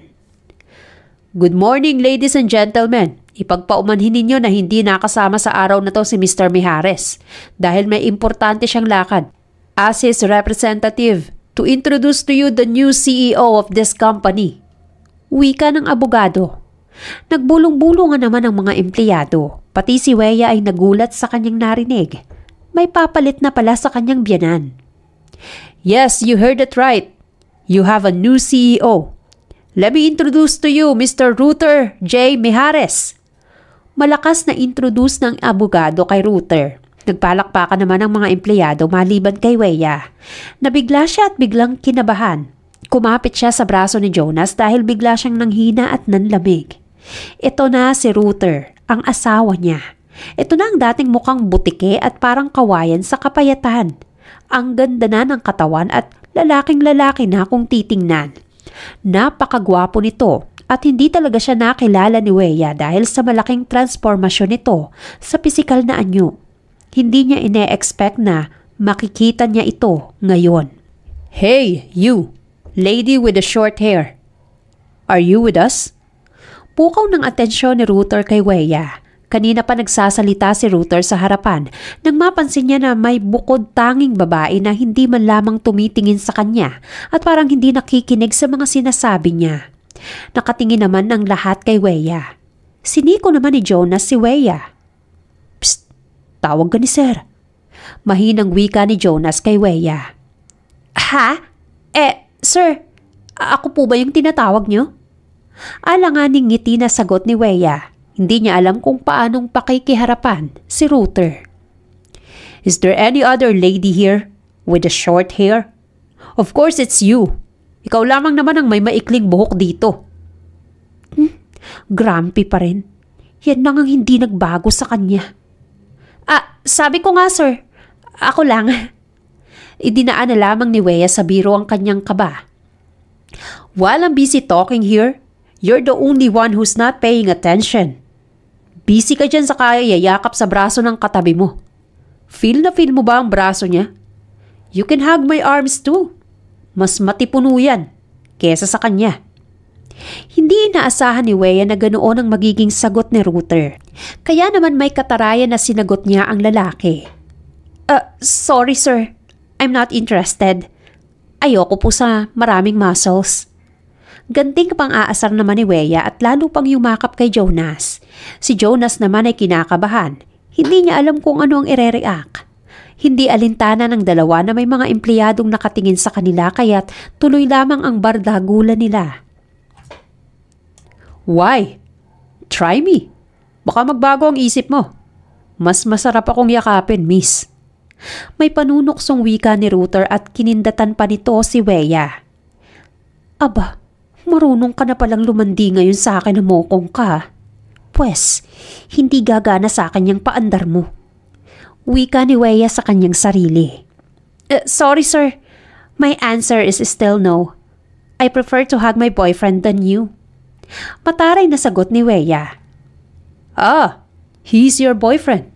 Good morning ladies and gentlemen. Ipagpaumanhin ninyo na hindi nakasama sa araw na to si Mr. Mihares dahil may importante siyang lakad as his representative to introduce to you the new CEO of this company. Wika ng abogado. Nagbulong-bulungan naman ang mga empleyado. Pati si Weya ay nagulat sa kanyang narinig. May papalit na pala sa kanyang biyanan. Yes, you heard it right. You have a new CEO. Let me introduce to you Mr. Ruther J. Mijares. Malakas na introduce ng abogado kay Ruther. Nagpalakpakan naman ang mga empleyado maliban kay Weya. Nabigla siya at biglang kinabahan. Kumapit siya sa braso ni Jonas dahil bigla siyang nanghina at nanlamig. Ito na si Ruther, ang asawa niya. Ito na ang dating mukhang butike at parang kawayan sa kapayatan. Ang ganda na ng katawan at lalaking lalaki na kung titingnan. Napakagwapo nito at hindi talaga siya nakilala ni Weya dahil sa malaking transformasyon nito sa pisikal na anyo. Hindi niya ine-expect na makikita niya ito ngayon. Hey, you! Lady with the short hair. Are you with us? Pukaw ng atensyon ni Router kay Weya. Kanina pa nagsasalita si Router sa harapan nang mapansin niya na may bukod tanging babae na hindi man lamang tumitingin sa kanya at parang hindi nakikinig sa mga sinasabi niya. Nakatingin naman ng lahat kay Weya. Siniko naman ni Jonas si Weya Tawag ka ni Sir. Mahinang wika ni Jonas kay Weya. Ha? Eh, Sir, ako po ba yung tinatawag niyo? Alanganing ngiti na sagot ni Weya. Hindi niya alam kung paanong pakikiharapan si Router. Is there any other lady here with a short hair? Of course it's you. Ikaw lamang naman ang may maikling buhok dito. Hmm, grumpy pa rin. Yan nang ang hindi nagbago sa kanya. Ah, sabi ko nga sir, ako lang. Idinaan na lamang ni Wea sa biro ang kanyang kaba. While I'm busy talking here, you're the only one who's not paying attention. Busy ka dyan sa kaya yayakap sa braso ng katabi mo. Feel na feel mo ba ang braso niya? You can hug my arms too. Mas matipuno yan kesa sa kanya. Hindi inaasahan ni Weya na ganoon ang magiging sagot ni Ruther. Kaya naman may katarayan na sinagot niya ang lalaki. Uh, sorry sir, I'm not interested. Ayoko po sa maraming muscles. Ganting pang-aasar naman ni Weya at lalo pang yumakap kay Jonas. Si Jonas naman ay kinakabahan. Hindi niya alam kung ano ang ire-react. Hindi alintana ng dalawa na may mga empleyadong nakatingin sa kanila kaya't tuloy lamang ang bardagula nila. Why? Try me. Baka magbago ang isip mo. Mas masarap akong yakapin, miss. May panunoksong wika ni Router at kinindatan pa nito si Weya. Aba, marunong ka na palang lumandi ngayon sa akin na mokong ka. Pwes, hindi gagana sa akin yung paandar mo. Wika ni Weya sa kanyang sarili. Uh, sorry sir, my answer is still no. I prefer to hug my boyfriend than you. Mataray na sagot ni Weya. Ah, he's your boyfriend.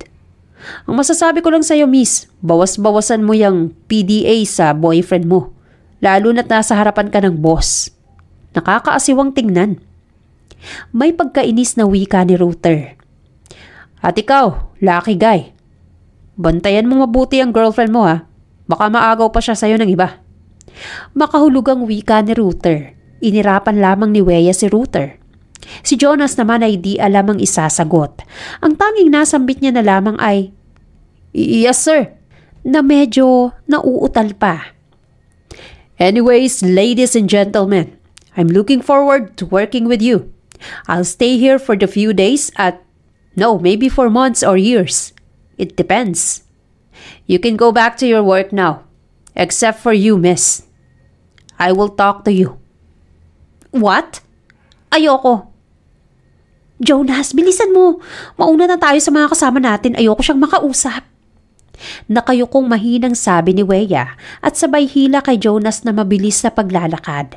Ang masasabi ko lang sa'yo, miss, bawas-bawasan mo yung PDA sa boyfriend mo. Lalo na't nasa harapan ka ng boss. Nakakaasiwang tingnan. May pagkainis na wika ni Router. At ikaw, lucky guy. Bantayan mo mabuti ang girlfriend mo ha. Baka maagaw pa siya sa'yo ng iba. Makahulugang wika ni Router. Inirapan lamang ni Weya si Ruther. Si Jonas naman ay di alam ang isasagot. Ang tanging nasambit niya na lamang ay, Yes sir, na medyo nauutal pa. Anyways, ladies and gentlemen, I'm looking forward to working with you. I'll stay here for the few days at, no, maybe for months or years. It depends. You can go back to your work now, except for you, miss. I will talk to you. What? Ayoko. Jonas, bilisan mo. Mauna na tayo sa mga kasama natin. Ayoko siyang makausap. Nakayukong mahinang sabi ni Weya at sabay hila kay Jonas na mabilis na paglalakad.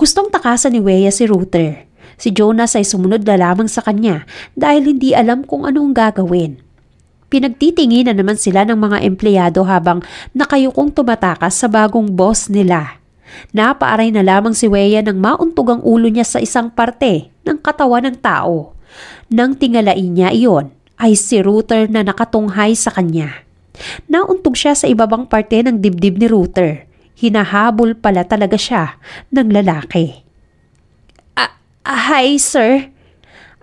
Gustong takasan ni Weya si Ruther. Si Jonas ay sumunod na lamang sa kanya dahil hindi alam kung anong gagawin. Pinagtitinginan naman sila ng mga empleyado habang nakayukong tumatakas sa bagong boss nila. Napaaray na lamang si Weya nang mauntog ang ulo niya sa isang parte ng katawan ng tao. Nang tingalain niya iyon, ay si Ruther na nakatunghay sa kanya. Nauntog siya sa ibabang parte ng dibdib ni Ruther. Hinahabol pala talaga siya ng lalaki. Ah, hi sir!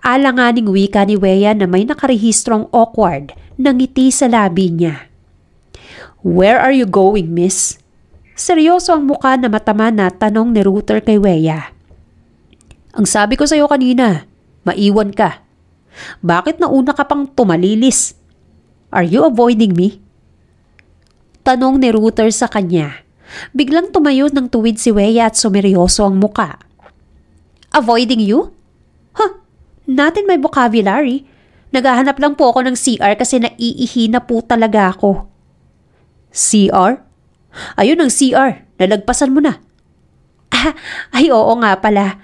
Alanganing wika ni Weya na may nakarehistrong awkward na ngiti sa labi niya. Where are you going, miss? Seryoso ang muka na matama na tanong ni Router kay Weya. Ang sabi ko sa iyo kanina, maiwan ka. Bakit nauna ka pang tumalilis? Are you avoiding me? Tanong ni Router sa kanya. Biglang tumayo ng tuwid si Weya at sumeryoso ang muka. Avoiding you? Huh, in my vocabulary. Naghahanap lang po ako ng CR kasi naiihi na po talaga ako. CR? Ayun ang CR. Nalagpasan mo na. Ah, ay oo nga pala.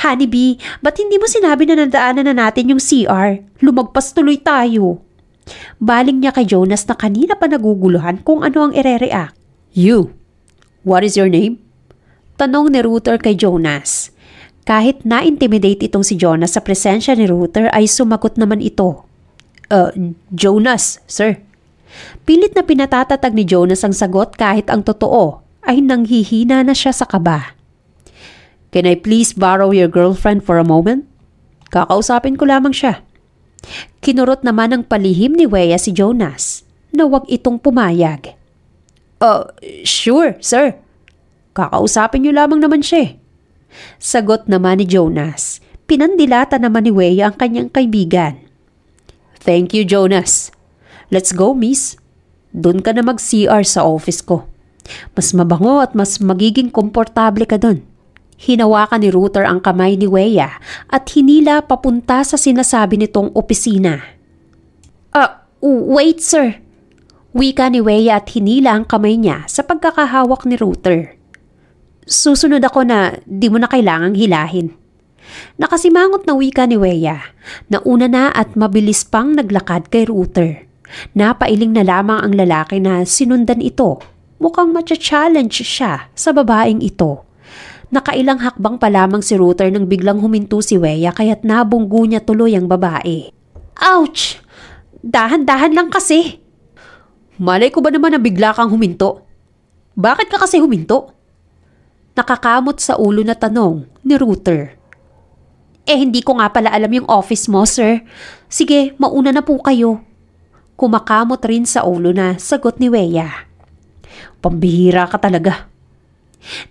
Honeybee, ba't hindi mo sinabi na nadaanan na natin yung CR? Lumagpas tuloy tayo. Baling niya kay Jonas na kanina pa naguguluhan kung ano ang ere-react. You, what is your name? Tanong ni Router kay Jonas. Kahit na-intimidate itong si Jonas sa presensya ni Router ay sumagot naman ito. Uh, Jonas, sir. Pilit na pinatatatag ni Jonas ang sagot kahit ang totoo ay nanghihina na siya sa kaba. Can I please borrow your girlfriend for a moment? Kakausapin ko lamang siya. Kinurot naman ng palihim ni Weya si Jonas na wag itong pumayag. Uh, sure, sir. Kakausapin niyo lamang naman siya. Eh. Sagot naman ni Jonas. Pinandilata naman ni Weya ang kanyang kaibigan. Thank you, Jonas. Let's go, miss. Doon ka na mag-CR sa office ko. Mas mabango at mas magiging komportable ka doon. Hinawakan ni Ruther ang kamay ni Weya at hinila papunta sa sinasabi nitong opisina. Ah, uh, wait sir. Wika ni Weya at hinila ang kamay niya sa pagkakahawak ni Ruther. Susunod ako na di mo na kailangang hilahin. Nakasimangot na wika ni Weya, nauna na at mabilis pang naglakad kay Ruther. Napailing na lamang ang lalaki na sinundan ito. Mukhang matcha-challenge siya sa babaeng ito. Nakailang hakbang pa lamang si Ruther nang biglang huminto si Weya kaya't nabunggo niya tuloy ang babae. Ouch! Dahan-dahan lang kasi. Malay ko ba naman na bigla kang huminto? Bakit ka kasi huminto? Nakakamot sa ulo na tanong ni Ruther. Eh hindi ko nga pala alam yung office mo, sir. Sige, mauna na po kayo. Kumakamot rin sa ulo na sagot ni Weya. Pambihira ka talaga.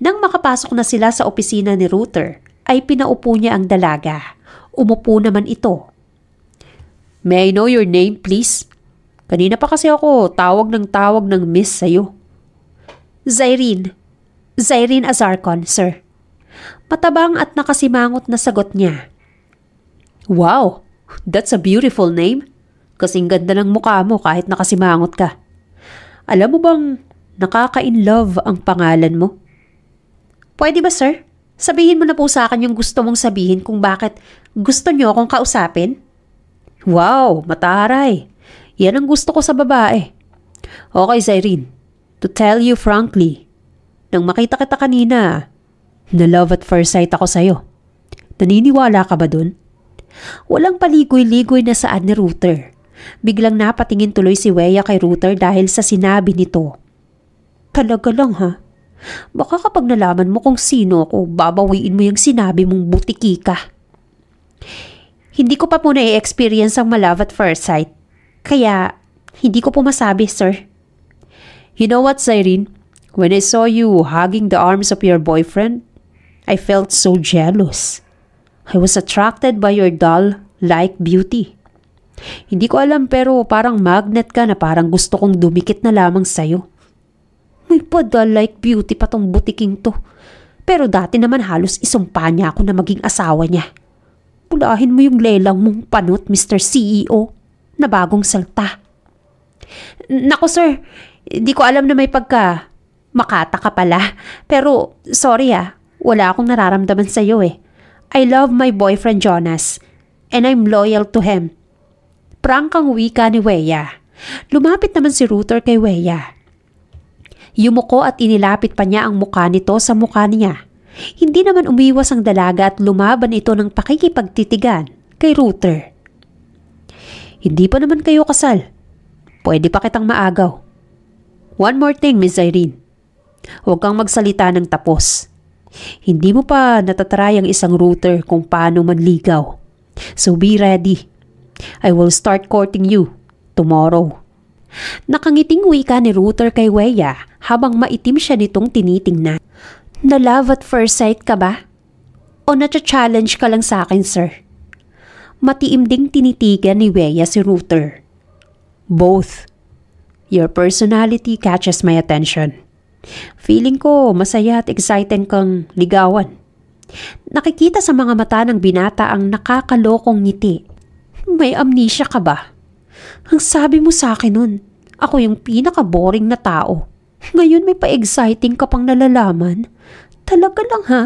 Nang makapasok na sila sa opisina ni Router, ay pinaupo niya ang dalaga. Umupo naman ito. May I know your name, please? Kanina pa kasi ako tawag ng tawag ng miss sa'yo. Zairin. Zairin Azarcon, sir. Matabang at nakasimangot na sagot niya. Wow, that's a beautiful name. Kasing ganda ng mukha mo kahit nakasimangot ka. Alam mo bang nakaka-in-love ang pangalan mo? Pwede ba sir? Sabihin mo na po sa akin yung gusto mong sabihin kung bakit gusto niyo akong kausapin? Wow, mataray. Yan ang gusto ko sa babae. Okay, Cyrene. To tell you frankly, nang makita kita kanina, na love at first sight ako sa'yo. Naniniwala ka ba dun? Walang paligoy-ligoy na saan ni Router. Biglang napatingin tuloy si Weya kay Ruther dahil sa sinabi nito. Talaga lang ha. Baka kapag nalaman mo kung sino ako, babawiin mo yung sinabi mong butiki ka. Hindi ko pa po i-experience ang malove at first sight. Kaya, hindi ko po masabi, sir. You know what, Cyrene? When I saw you hugging the arms of your boyfriend, I felt so jealous. I was attracted by your doll-like beauty. Hindi ko alam pero parang magnet ka na parang gusto kong dumikit na lamang sa'yo. May pada-like beauty pa tong butiking to. Pero dati naman halos isumpa niya ako na maging asawa niya. Pulahin mo yung lelang mong panot, Mr. CEO, na bagong salta. Nako sir, di ko alam na may pagka. Makata ka pala. Pero sorry ah, wala akong nararamdaman sa'yo eh. I love my boyfriend Jonas and I'm loyal to him prangkang wika ni Weya. Lumapit naman si Ruther kay Weya. Yumuko at inilapit pa niya ang mukha nito sa mukha niya. Hindi naman umiwas ang dalaga at lumaban ito ng pakikipagtitigan kay Ruther. Hindi pa naman kayo kasal. Pwede pa kitang maagaw. One more thing, Miss Irene. Huwag kang magsalita ng tapos. Hindi mo pa natatry ang isang router kung paano manligaw. So be ready. I will start courting you tomorrow. Nakangiting wika ni Router kay Weya habang maitim siya nitong tinitingnan. Na love at first sight ka ba? O na-challenge ka lang sa akin, sir? Matiim ding tinitigan ni Weya si Router. Both. Your personality catches my attention. Feeling ko masaya at excited kang ligawan. Nakikita sa mga mata ng binata ang nakakalokong ngiti may amnesia ka ba? Ang sabi mo sa akin nun, ako yung pinaka-boring na tao. Ngayon may pa-exciting ka pang nalalaman. Talaga lang ha?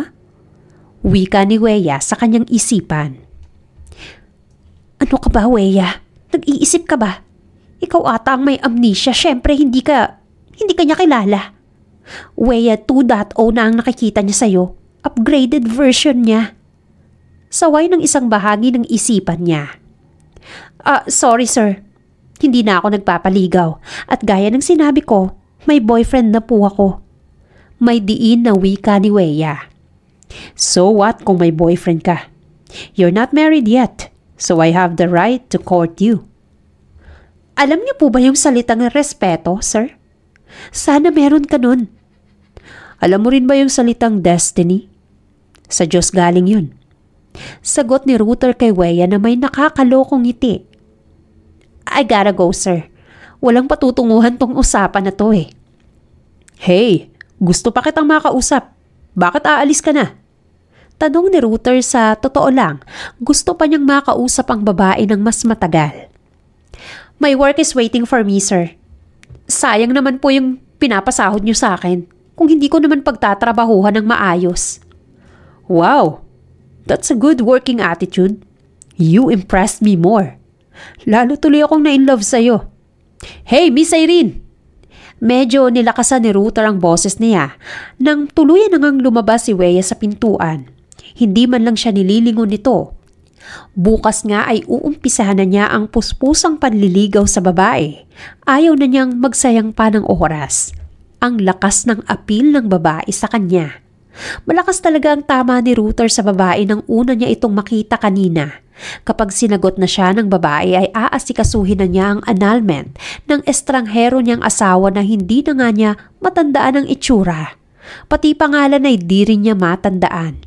Wika ni Weya sa kanyang isipan. Ano ka ba, Weya? Nag-iisip ka ba? Ikaw ata ang may amnesia. Siyempre, hindi ka, hindi ka niya kilala. Weya 2.0 na ang nakikita niya sa'yo. Upgraded version niya. Saway ng isang bahagi ng isipan niya. Ah, uh, sorry sir. Hindi na ako nagpapaligaw at gaya ng sinabi ko, may boyfriend na po ako. May diin na wika ni Weya. So what kung may boyfriend ka? You're not married yet, so I have the right to court you. Alam niyo po ba yung salitang respeto, sir? Sana meron ka nun. Alam mo rin ba yung salitang destiny? Sa Diyos galing yun. Sagot ni Ruther kay Weya na may nakakalokong ngiti I gotta go, sir. Walang patutunguhan tong usapan na to eh. Hey, gusto pa kitang makausap. Bakit aalis ka na? Tanong ni Ruther sa totoo lang, gusto pa niyang makausap ang babae ng mas matagal. My work is waiting for me, sir. Sayang naman po yung pinapasahod niyo sa akin kung hindi ko naman pagtatrabahuhan ng maayos. Wow, that's a good working attitude. You impressed me more. Lalo tuloy akong na-inlove sa'yo. Hey, Miss Irene! Medyo nilakasan ni Router ang boses niya nang tuluyan na lumabas si Weya sa pintuan. Hindi man lang siya nililingon nito. Bukas nga ay uumpisahan na niya ang puspusang panliligaw sa babae. Ayaw na niyang magsayang pa ng oras. Ang lakas ng apil ng babae sa kanya. Malakas talaga ang tama ni Ruther sa babae nang una niya itong makita kanina. Kapag sinagot na siya ng babae ay aasikasuhin na niya ang annulment ng estranghero niyang asawa na hindi na nga niya matandaan ang itsura. Pati pangalan ay di rin niya matandaan.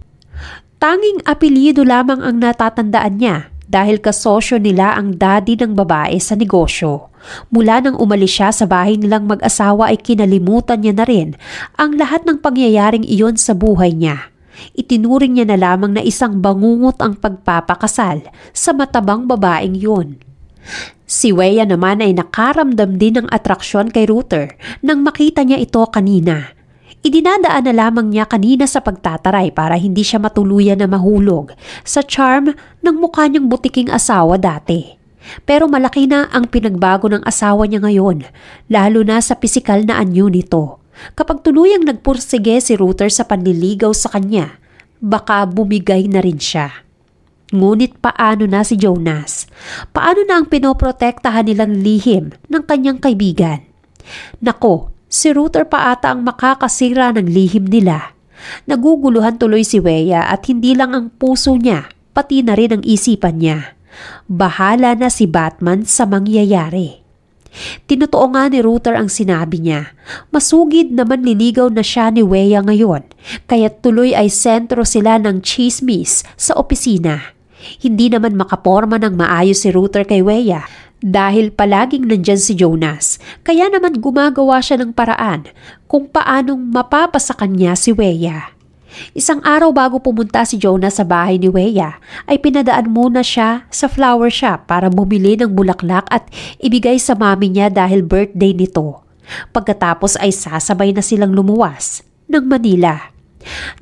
Tanging apelyido lamang ang natatandaan niya dahil kasosyo nila ang daddy ng babae sa negosyo. Mula nang umalis siya sa bahay nilang mag-asawa ay kinalimutan niya na rin ang lahat ng pangyayaring iyon sa buhay niya. Itinuring niya na lamang na isang bangungot ang pagpapakasal sa matabang babaeng iyon. Si Weya naman ay nakaramdam din ng atraksyon kay Ruther nang makita niya ito kanina Idinadaan na lamang niya kanina sa pagtataray para hindi siya matuluyan na mahulog sa charm ng mukha niyang butiking asawa dati. Pero malaki na ang pinagbago ng asawa niya ngayon, lalo na sa pisikal na anyo nito. Kapag tuluyang nagpursige si Ruther sa panliligaw sa kanya, baka bumigay na rin siya. Ngunit paano na si Jonas? Paano na ang pinoprotektahan nilang lihim ng kanyang kaibigan? Nako, Si Ruther pa ata ang makakasira ng lihim nila. Naguguluhan tuloy si Weya at hindi lang ang puso niya, pati na rin ang isipan niya. Bahala na si Batman sa mangyayari. Tinutuo nga ni Ruther ang sinabi niya. Masugid naman niligaw na siya ni Weya ngayon, kaya tuloy ay sentro sila ng chismis sa opisina. Hindi naman makaporma ng maayos si Ruther kay Weya dahil palaging nandyan si Jonas, kaya naman gumagawa siya ng paraan kung paanong mapapasa kanya si Weya. Isang araw bago pumunta si Jonas sa bahay ni Weya, ay pinadaan muna siya sa flower shop para bumili ng bulaklak at ibigay sa mami niya dahil birthday nito. Pagkatapos ay sasabay na silang lumuwas ng Manila.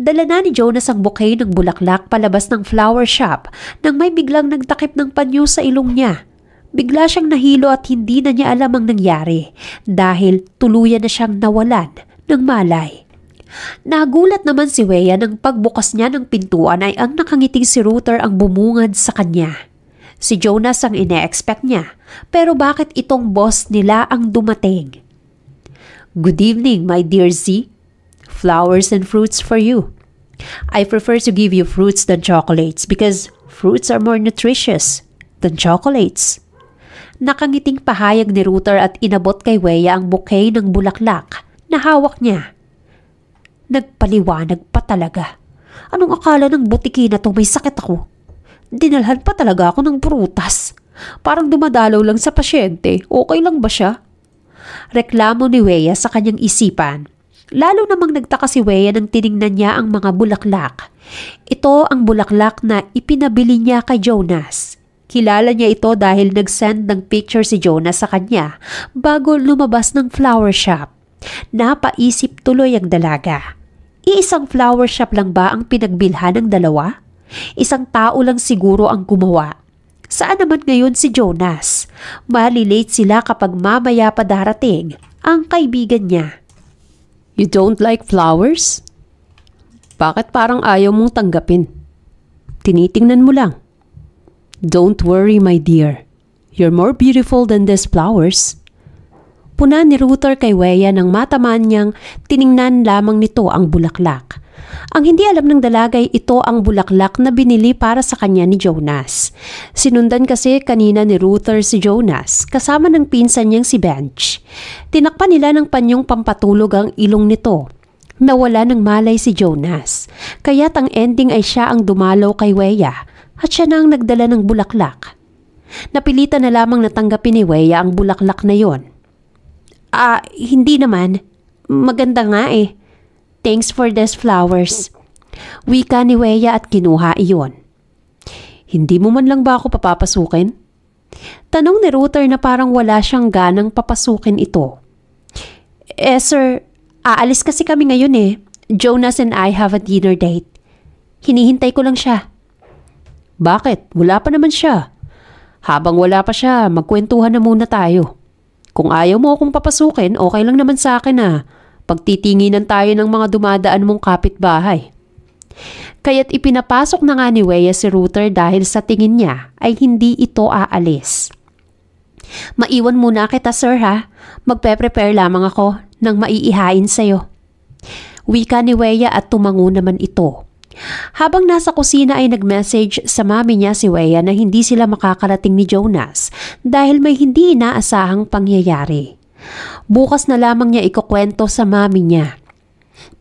Dala na ni Jonas ang bouquet ng bulaklak palabas ng flower shop nang may biglang nagtakip ng panyo sa ilong niya Bigla siyang nahilo at hindi na niya alam ang nangyari dahil tuluyan na siyang nawalan ng malay. Nagulat naman si Wea nang pagbukas niya ng pintuan ay ang nakangiting si Ruther ang bumungad sa kanya. Si Jonas ang ine-expect niya, pero bakit itong boss nila ang dumating? Good evening, my dear Z. Flowers and fruits for you. I prefer to give you fruits than chocolates because fruits are more nutritious than chocolates. Nakangiting pahayag ni Ruther at inabot kay Weya ang bouquet ng bulaklak na hawak niya. Nagpaliwanag pa talaga. Anong akala ng butiki na to may sakit ako? Dinalhan pa talaga ako ng prutas. Parang dumadalaw lang sa pasyente. Okay lang ba siya? Reklamo ni Weya sa kanyang isipan. Lalo namang nagtaka si Weya nang tiningnan niya ang mga bulaklak. Ito ang bulaklak na ipinabili niya kay Jonas. Kilala niya ito dahil nag-send ng picture si Jonas sa kanya bago lumabas ng flower shop. Napaisip tuloy ang dalaga. Iisang flower shop lang ba ang pinagbilhan ng dalawa? Isang tao lang siguro ang gumawa. Saan naman ngayon si Jonas? Malilate sila kapag mamaya pa darating ang kaibigan niya. You don't like flowers? Bakit parang ayaw mong tanggapin? Tinitingnan mo lang. Don't worry, my dear. You're more beautiful than these flowers. Puna ni Ruther kay Weya nang matamaan niyang tiningnan lamang nito ang bulaklak. Ang hindi alam ng dalagay ito ang bulaklak na binili para sa kanya ni Jonas. Sinundan kasi kanina ni Ruther si Jonas kasama ng pinsan niyang si Bench. Tinakpan nila ng panyong pampatulog ang ilong nito. Nawala ng malay si Jonas, kaya't ang ending ay siya ang dumalo kay Weya at siya na ang nagdala ng bulaklak. Napilitan na lamang natanggapin ni Weya ang bulaklak na yon. Ah, hindi naman. Maganda nga eh. Thanks for these flowers. Wika ni Weya at kinuha iyon. Hindi mo man lang ba ako papapasukin? Tanong ni Router na parang wala siyang ganang papasukin ito. Eh sir, aalis kasi kami ngayon eh. Jonas and I have a dinner date. Hinihintay ko lang siya. Bakit? Wala pa naman siya. Habang wala pa siya, magkwentuhan na muna tayo. Kung ayaw mo akong papasukin, okay lang naman sa akin ha. Ah. Pagtitinginan tayo ng mga dumadaan mong kapitbahay. Kaya't ipinapasok na nga ni Weya si Ruther dahil sa tingin niya ay hindi ito aalis. Maiwan muna kita sir ha. Magpe-prepare lamang ako nang maiihain sa'yo. Wika ni Weya at tumango naman ito. Habang nasa kusina ay nag-message sa mami niya si Weya na hindi sila makakarating ni Jonas dahil may hindi inaasahang pangyayari. Bukas na lamang niya ikukwento sa mami niya.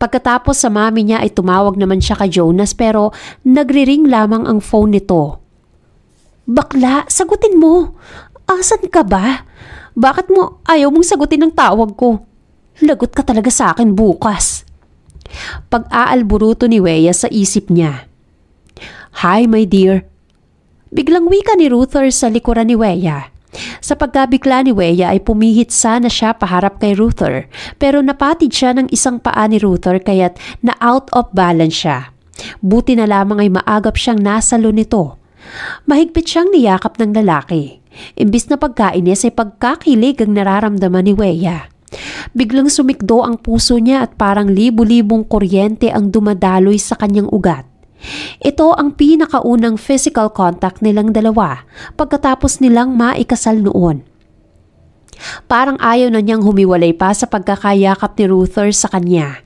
Pagkatapos sa mami niya ay tumawag naman siya kay Jonas pero nagriring lamang ang phone nito. Bakla, sagutin mo. Asan ka ba? Bakit mo ayaw mong sagutin ang tawag ko? Lagot ka talaga sa akin bukas pag-aalburuto ni Weya sa isip niya. Hi, my dear. Biglang wika ni Ruther sa likuran ni Weya. Sa pagkabigla ni Weya ay pumihit sana siya paharap kay Ruther pero napatid siya ng isang paa ni Ruther kaya't na out of balance siya. Buti na lamang ay maagap siyang nasalo nito. Mahigpit siyang niyakap ng lalaki. Imbis na pagkainis ay pagkakilig ang nararamdaman ni Weya. Biglang sumikdo ang puso niya at parang libu-libong kuryente ang dumadaloy sa kanyang ugat. Ito ang pinakaunang physical contact nilang dalawa pagkatapos nilang maikasal noon. Parang ayaw na niyang humiwalay pa sa pagkakayakap ni Ruther sa kanya.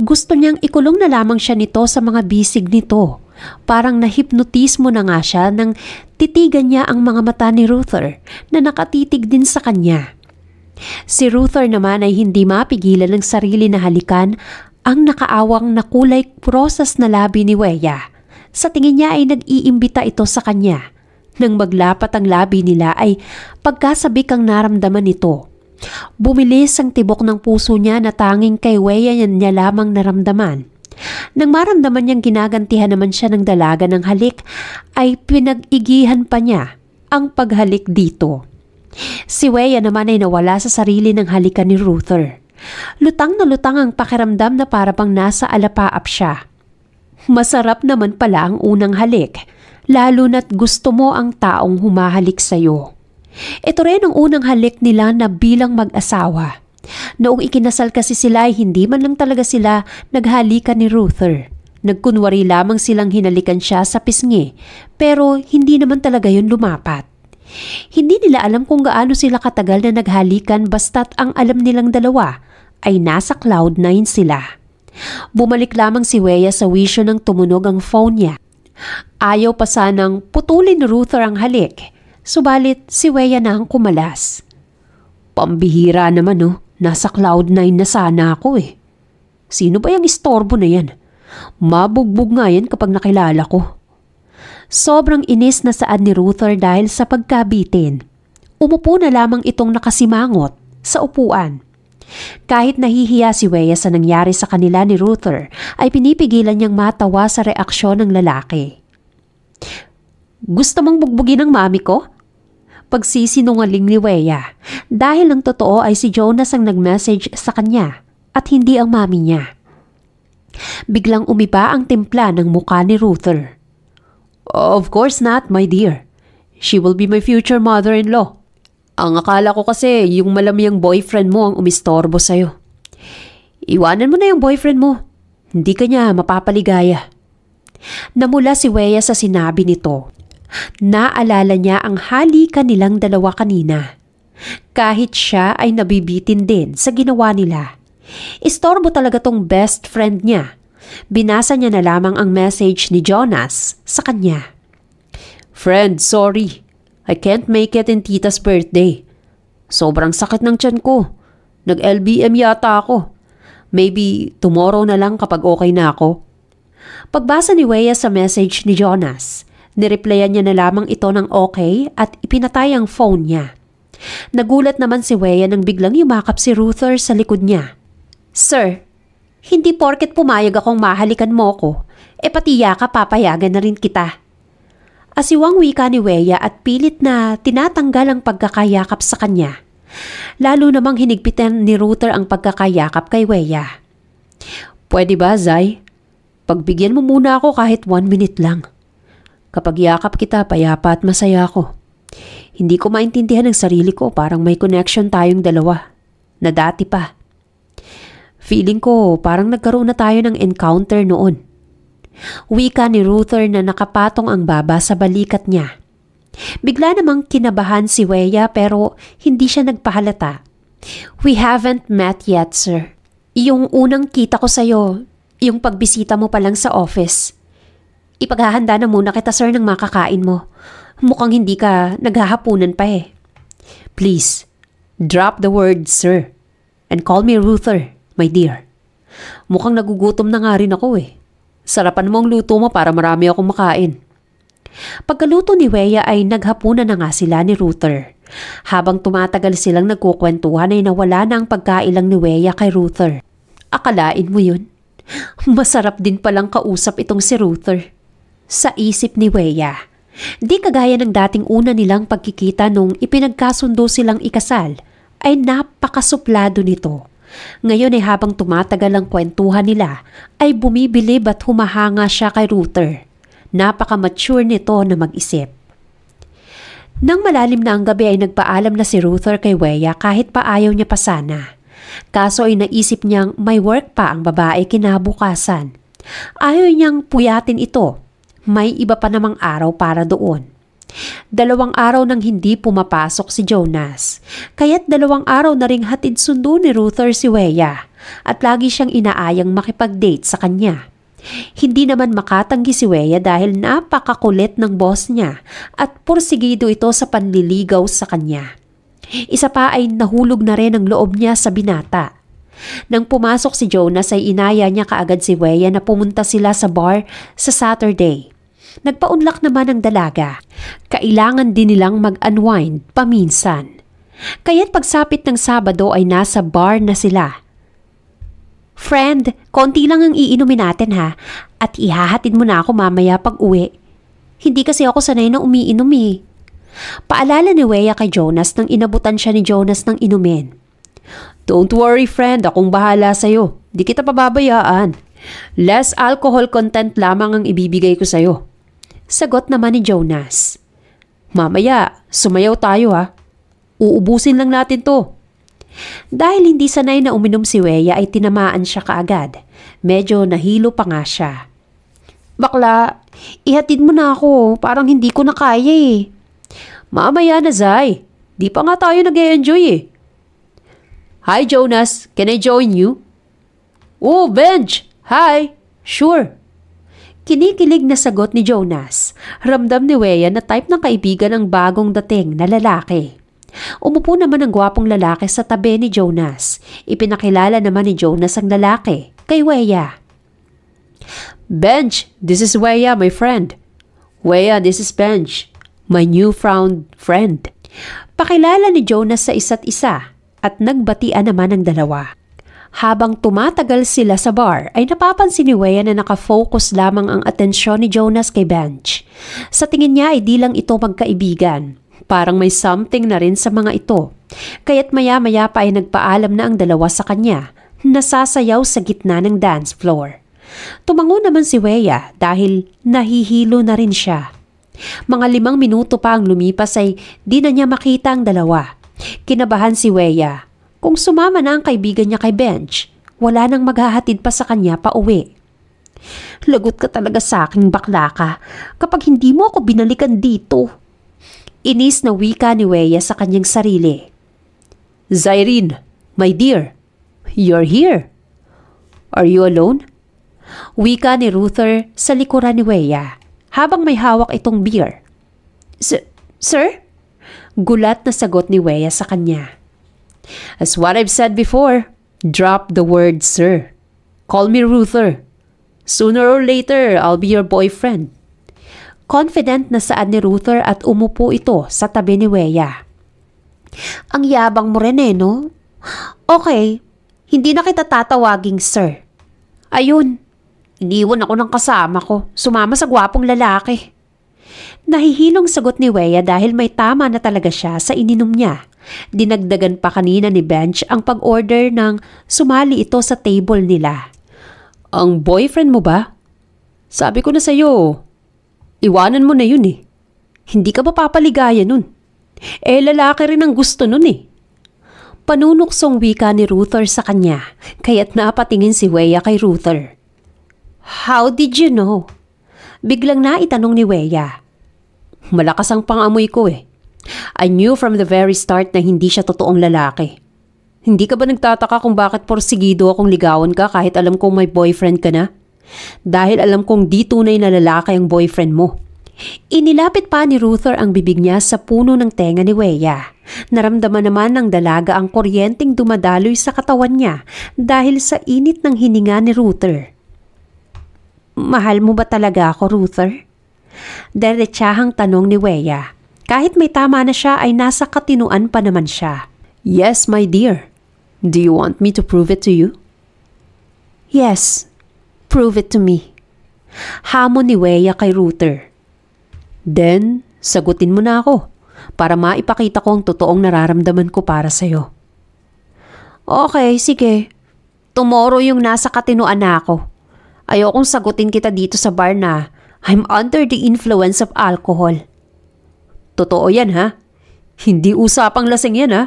Gusto niyang ikulong na lamang siya nito sa mga bisig nito. Parang nahipnotismo na nga siya nang titigan niya ang mga mata ni Ruther na nakatitig din sa kanya. Si Ruther naman ay hindi mapigilan ng sarili na halikan ang nakaawang na kulay prosas na labi ni Weya. Sa tingin niya ay nag-iimbita ito sa kanya. Nang maglapat ang labi nila ay pagkasabik ang naramdaman nito. Bumilis ang tibok ng puso niya na tanging kay Weya niya lamang naramdaman. Nang maramdaman niyang ginagantihan naman siya ng dalaga ng halik, ay pinag-igihan pa niya ang paghalik dito. Si Weya naman ay nawala sa sarili ng halikan ni Ruther. Lutang na lutang ang pakiramdam na para bang nasa alapaap siya. Masarap naman pala ang unang halik, lalo na't gusto mo ang taong humahalik sa'yo. Ito rin ang unang halik nila na bilang mag-asawa. Noong ikinasal kasi sila ay hindi man lang talaga sila naghalikan ni Ruther. Nagkunwari lamang silang hinalikan siya sa pisngi, pero hindi naman talaga yun lumapat. Hindi nila alam kung gaano sila katagal na naghalikan basta't ang alam nilang dalawa ay nasa cloud nine sila. Bumalik lamang si Weya sa wisyo ng tumunog ang phone niya. Ayaw pa sanang putulin ni Ruther ang halik, subalit si Weya na ang kumalas. Pambihira naman oh, nasa cloud nine na sana ako eh. Sino ba yung istorbo na yan? Mabugbog nga yan kapag nakilala ko. Sobrang inis na saad ni Ruther dahil sa pagkabitin. Umupo na lamang itong nakasimangot sa upuan. Kahit nahihiya si Weya sa nangyari sa kanila ni Ruther, ay pinipigilan niyang matawa sa reaksyon ng lalaki. Gusto mong bugbugin ang mami ko? Pagsisinungaling ni Weya dahil ang totoo ay si Jonas ang nag-message sa kanya at hindi ang mami niya. Biglang umiba ang timpla ng muka ni Ruther. Of course not, my dear. She will be my future mother-in-law. Ang akala ko kasi yung malamiyang boyfriend mo ang umistorbo sa'yo. Iwanan mo na yung boyfriend mo. Hindi ka niya mapapaligaya. Namula si Weya sa sinabi nito. Naalala niya ang halika nilang dalawa kanina. Kahit siya ay nabibitin din sa ginawa nila. Istorbo talaga tong best friend niya Binasa niya na lamang ang message ni Jonas sa kanya. Friend, sorry. I can't make it in tita's birthday. Sobrang sakit ng tiyan ko. Nag-LBM yata ako. Maybe tomorrow na lang kapag okay na ako. Pagbasa ni Weya sa message ni Jonas, nireplyan niya na lamang ito ng okay at ipinatay ang phone niya. Nagulat naman si Weya nang biglang yumakap si Ruther sa likod niya. Sir, hindi porket pumayag akong mahalikan mo ko, e pati yaka papayagan na rin kita. Asiwang wika ni Weya at pilit na tinatanggal ang pagkakayakap sa kanya. Lalo namang hinigpitan ni Router ang pagkakayakap kay Weya. Pwede ba, Zay? Pagbigyan mo muna ako kahit one minute lang. Kapag yakap kita, payapa at masaya ako. Hindi ko maintindihan ang sarili ko, parang may connection tayong dalawa. Na dati pa. Feeling ko parang nagkaroon na tayo ng encounter noon. Wika ni Ruther na nakapatong ang baba sa balikat niya. Bigla namang kinabahan si Weya pero hindi siya nagpahalata. We haven't met yet, sir. Yung unang kita ko sa'yo, yung pagbisita mo pa lang sa office. Ipaghahanda na muna kita, sir, ng makakain mo. Mukhang hindi ka naghahapunan pa eh. Please, drop the word, sir, and call me Ruther. My dear, mukhang nagugutom na nga rin ako eh. Sarapan mo ang luto mo para marami akong makain. Pagkaluto ni Weya ay naghapunan na nga sila ni Ruther. Habang tumatagal silang nagkukwentuhan ay nawala na ang pagkailang ni Weya kay Ruther. Akalain mo yun? Masarap din palang kausap itong si Ruther. Sa isip ni Weya, di kagaya ng dating una nilang pagkikita nung ipinagkasundo silang ikasal, ay napakasuplado nito. Ngayon ay habang tumatagal ang kwentuhan nila, ay bumibilib at humahanga siya kay Ruther. Napaka-mature nito na mag-isip. Nang malalim na ang gabi ay nagpaalam na si Ruther kay Weya kahit pa ayaw niya pa sana. Kaso ay naisip niyang may work pa ang babae kinabukasan. Ayaw niyang puyatin ito. May iba pa namang araw para doon. Dalawang araw nang hindi pumapasok si Jonas, kaya't dalawang araw na ring hatid sundo ni Ruther si Weya at lagi siyang inaayang makipag-date sa kanya. Hindi naman makatanggi si Weya dahil napakakulit ng boss niya at porsigido ito sa panliligaw sa kanya. Isa pa ay nahulog na rin ang loob niya sa binata. Nang pumasok si Jonas ay inaya niya kaagad si Weya na pumunta sila sa bar sa Saturday. Nagpaunlak naman ang dalaga. Kailangan din nilang mag-unwind paminsan. Kaya't pagsapit ng Sabado ay nasa bar na sila. Friend, konti lang ang iinumin natin ha at ihahatid mo na ako mamaya pag uwi. Hindi kasi ako sanay na umiinom eh. Paalala ni Weya kay Jonas nang inabutan siya ni Jonas ng inumin. Don't worry friend, akong bahala sa'yo. Di kita pababayaan. Less alcohol content lamang ang ibibigay ko sa'yo. Sagot naman ni Jonas. Mamaya, sumayaw tayo ha. Uubusin lang natin to. Dahil hindi sanay na uminom si Weya ay tinamaan siya kaagad. Medyo nahilo pa nga siya. Bakla, ihatid mo na ako. Parang hindi ko na kaya eh. Mamaya na, Zay. Di pa nga tayo nag enjoy eh. Hi, Jonas. Can I join you? Oh, Benj! Hi! Sure. Kinikilig na sagot ni Jonas. Ramdam ni Weya na type ng kaibigan ang bagong dating na lalaki. Umupo naman ang gwapong lalaki sa tabi ni Jonas. Ipinakilala naman ni Jonas ang lalaki kay Weya. Bench, this is Weya, my friend. Weya, this is Bench, my new found friend. Pakilala ni Jonas sa isa't isa at nagbatian naman ang dalawa. Habang tumatagal sila sa bar, ay napapansin ni Wea na nakafocus lamang ang atensyon ni Jonas kay Bench. Sa tingin niya ay di lang ito magkaibigan. Parang may something na rin sa mga ito. Kaya't maya-maya pa ay nagpaalam na ang dalawa sa kanya. Nasasayaw sa gitna ng dance floor. Tumango naman si Weya dahil nahihilo na rin siya. Mga limang minuto pa ang lumipas ay di na niya makita ang dalawa. Kinabahan si Weya kung sumama na ang kaibigan niya kay Bench, wala nang maghahatid pa sa kanya pa uwi. Lagot ka talaga sa aking bakla ka kapag hindi mo ako binalikan dito. Inis na wika ni Weya sa kanyang sarili. Zairin, my dear, you're here. Are you alone? Wika ni Ruther sa likuran ni Weya habang may hawak itong beer. sir? Gulat na sagot ni Weya sa kanya. As what I've said before, drop the word sir. Call me Ruther. Sooner or later, I'll be your boyfriend. Confident na saan ni Ruther at umupo ito sa tabi ni Weya. Ang yabang mo rin eh, no? Okay, hindi na kita tatawaging sir. Ayun, iniwan ako ng kasama ko, sumama sa gwapong lalaki. Nahihilong sagot ni Weya dahil may tama na talaga siya sa ininom niya Dinagdagan pa kanina ni Bench ang pag-order ng sumali ito sa table nila. Ang boyfriend mo ba? Sabi ko na sa'yo, iwanan mo na yun eh. Hindi ka ba papaligaya nun? Eh lalaki rin ang gusto nun eh. Panunuksong wika ni Ruther sa kanya, kaya't napatingin si Weya kay Ruther. How did you know? Biglang naitanong ni Weya. Malakas ang pangamoy ko eh. I knew from the very start na hindi siya totoong lalaki. Hindi ka ba nagtataka kung bakit porsigido akong ligawan ka kahit alam kong may boyfriend ka na? Dahil alam kong di tunay na lalaki ang boyfriend mo. Inilapit pa ni Ruther ang bibig niya sa puno ng tenga ni Weya. Naramdaman naman ng dalaga ang kuryenteng dumadaloy sa katawan niya dahil sa init ng hininga ni Ruther. Mahal mo ba talaga ako, Ruther? Derechahang tanong ni Weya. Kahit may tama na siya ay nasa katinuan pa naman siya. Yes, my dear. Do you want me to prove it to you? Yes, prove it to me. Hamon ni Weya kay Router. Then, sagutin mo na ako para maipakita ko ang totoong nararamdaman ko para sa'yo. Okay, sige. Tomorrow yung nasa katinuan na ako. Ayokong sagutin kita dito sa bar na I'm under the influence of alcohol. Totoo yan ha? Hindi usapang lasing yan ha?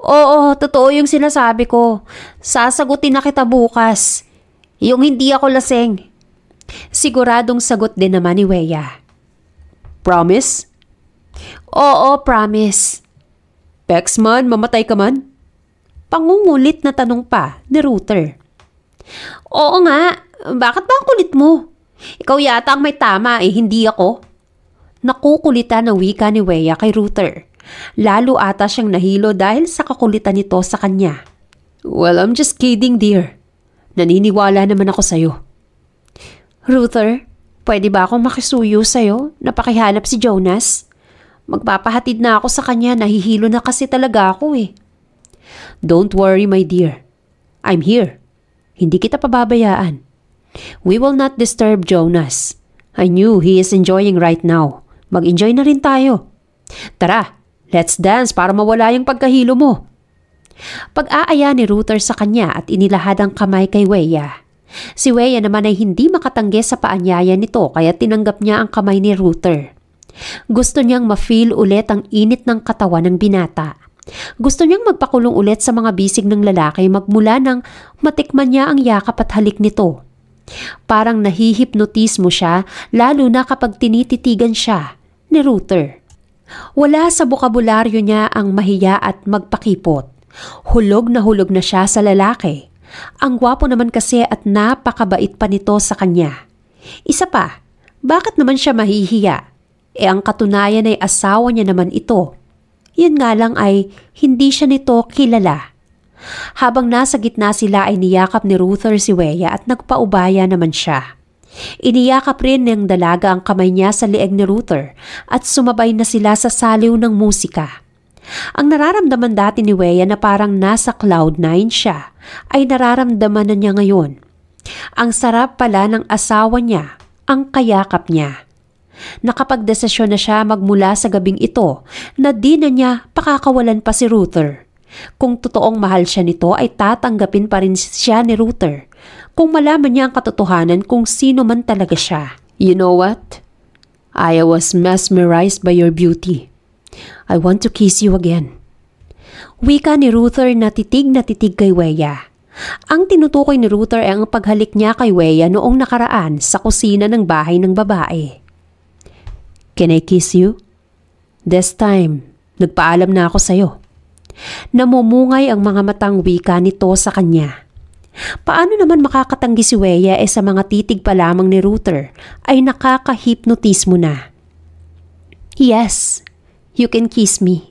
Oo, totoo yung sinasabi ko. Sasagutin na kita bukas. Yung hindi ako lasing. Siguradong sagot din naman ni Weya. Promise? Oo, promise. Pexman, mamatay ka man? Pangungulit na tanong pa ni Router. Oo nga, bakit ba ang kulit mo? Ikaw yata ang may tama eh, hindi ako nakukulita na wika ni Weya kay Ruther. Lalo ata siyang nahilo dahil sa kakulitan nito sa kanya. Well, I'm just kidding, dear. Naniniwala naman ako sa'yo. Ruther, pwede ba akong makisuyo sa'yo? Napakihanap si Jonas? Magpapahatid na ako sa kanya, nahihilo na kasi talaga ako eh. Don't worry, my dear. I'm here. Hindi kita pababayaan. We will not disturb Jonas. I knew he is enjoying right now. Mag-enjoy na rin tayo. Tara, let's dance para mawala yung pagkahilo mo. Pag-aaya ni Ruther sa kanya at inilahad ang kamay kay Weya. Si Weya naman ay hindi makatanggi sa paanyaya nito kaya tinanggap niya ang kamay ni Ruther. Gusto niyang ma-feel ulit ang init ng katawan ng binata. Gusto niyang magpakulong ulit sa mga bisig ng lalaki magmula nang matikman niya ang yakap at halik nito. Parang nahihipnotismo siya lalo na kapag tinititigan siya ni Ruther. Wala sa bokabularyo niya ang mahiya at magpakipot. Hulog na hulog na siya sa lalaki. Ang gwapo naman kasi at napakabait pa nito sa kanya. Isa pa, bakit naman siya mahihiya? E ang katunayan ay asawa niya naman ito. Yun nga lang ay hindi siya nito kilala. Habang nasa gitna sila ay niyakap ni Ruther si Weya at nagpaubaya naman siya. Iniyakap rin ng dalaga ang kamay niya sa lieg ni Ruther at sumabay na sila sa saliw ng musika. Ang nararamdaman dati ni Weya na parang nasa cloud nine siya ay nararamdaman na niya ngayon. Ang sarap pala ng asawa niya, ang kayakap niya. Nakapagdesisyon na siya magmula sa gabing ito na di na niya pakakawalan pa si Ruther. Kung totoong mahal siya nito ay tatanggapin pa rin siya ni Ruther kung malaman niya ang katotohanan kung sino man talaga siya. You know what? I was mesmerized by your beauty. I want to kiss you again. Wika ni Ruther na titig na titig kay Weya. Ang tinutukoy ni Ruther ay ang paghalik niya kay Weya noong nakaraan sa kusina ng bahay ng babae. Can I kiss you? This time, nagpaalam na ako sa'yo. Namumungay ang mga matang wika nito sa kanya. Paano naman makakatanggi si Weya eh sa mga titig pa lamang ni Ruther ay nakakahipnotismo na. Yes, you can kiss me.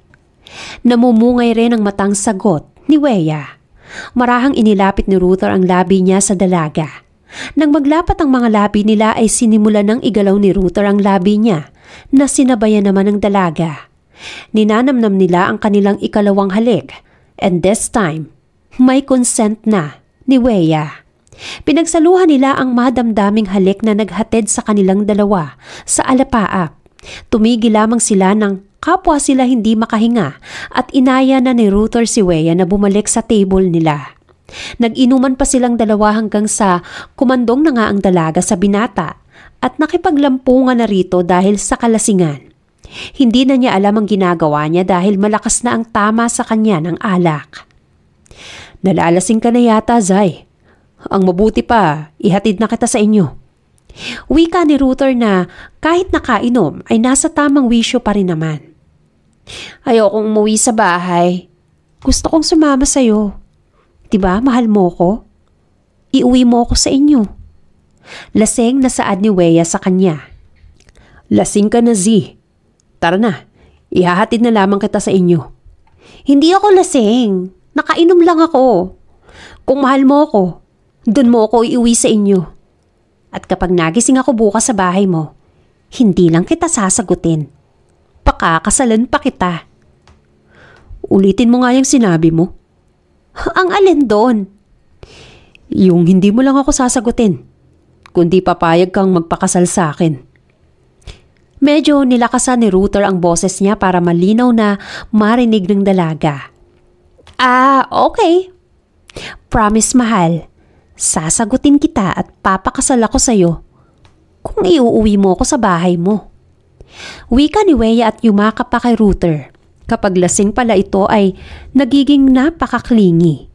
Namumungay rin ang matang sagot ni Weya. Marahang inilapit ni Ruther ang labi niya sa dalaga. Nang maglapat ang mga labi nila ay sinimula ng igalaw ni Ruther ang labi niya na sinabayan naman ng dalaga. Ninanamnam nila ang kanilang ikalawang halik and this time, may consent na ni Weya. Pinagsaluhan nila ang madamdaming halik na naghatid sa kanilang dalawa sa Alapaa. Tumigil lamang sila ng kapwa sila hindi makahinga at inaya na ni Ruther si Weya na bumalik sa table nila. Nag-inuman pa silang dalawa hanggang sa kumandong na nga ang dalaga sa binata at nakipaglampungan na rito dahil sa kalasingan. Hindi na niya alam ang ginagawa niya dahil malakas na ang tama sa kanya ng alak. Nalalasing ka na yata, Zay. Ang mabuti pa, ihatid na kita sa inyo. Wika ni Ruther na kahit nakainom ay nasa tamang wisyo pa rin naman. Ayokong umuwi sa bahay. Gusto kong sumama sa'yo. Diba, mahal mo ko? Iuwi mo ako sa inyo. Laseng na saad ni Weya sa kanya. Lasing ka na, Z. Tara na, ihahatid na lamang kita sa inyo. Hindi ako lasing. Nakainom lang ako. Kung mahal mo ako, doon mo ako iuwi sa inyo. At kapag nagising ako bukas sa bahay mo, hindi lang kita sasagutin. Pakakasalan pa kita. Ulitin mo nga yung sinabi mo. Ang alin doon? Yung hindi mo lang ako sasagutin, kundi papayag kang magpakasal sa akin. Medyo nilakasan ni Router ang boses niya para malinaw na marinig ng dalaga. Ah, okay. Promise, mahal. Sasagutin kita at papakasal ako sa'yo kung iuuwi mo ako sa bahay mo. Wika ni Weya at yumaka pa kay Ruther. Kapag lasing pala ito ay nagiging napakaklingi.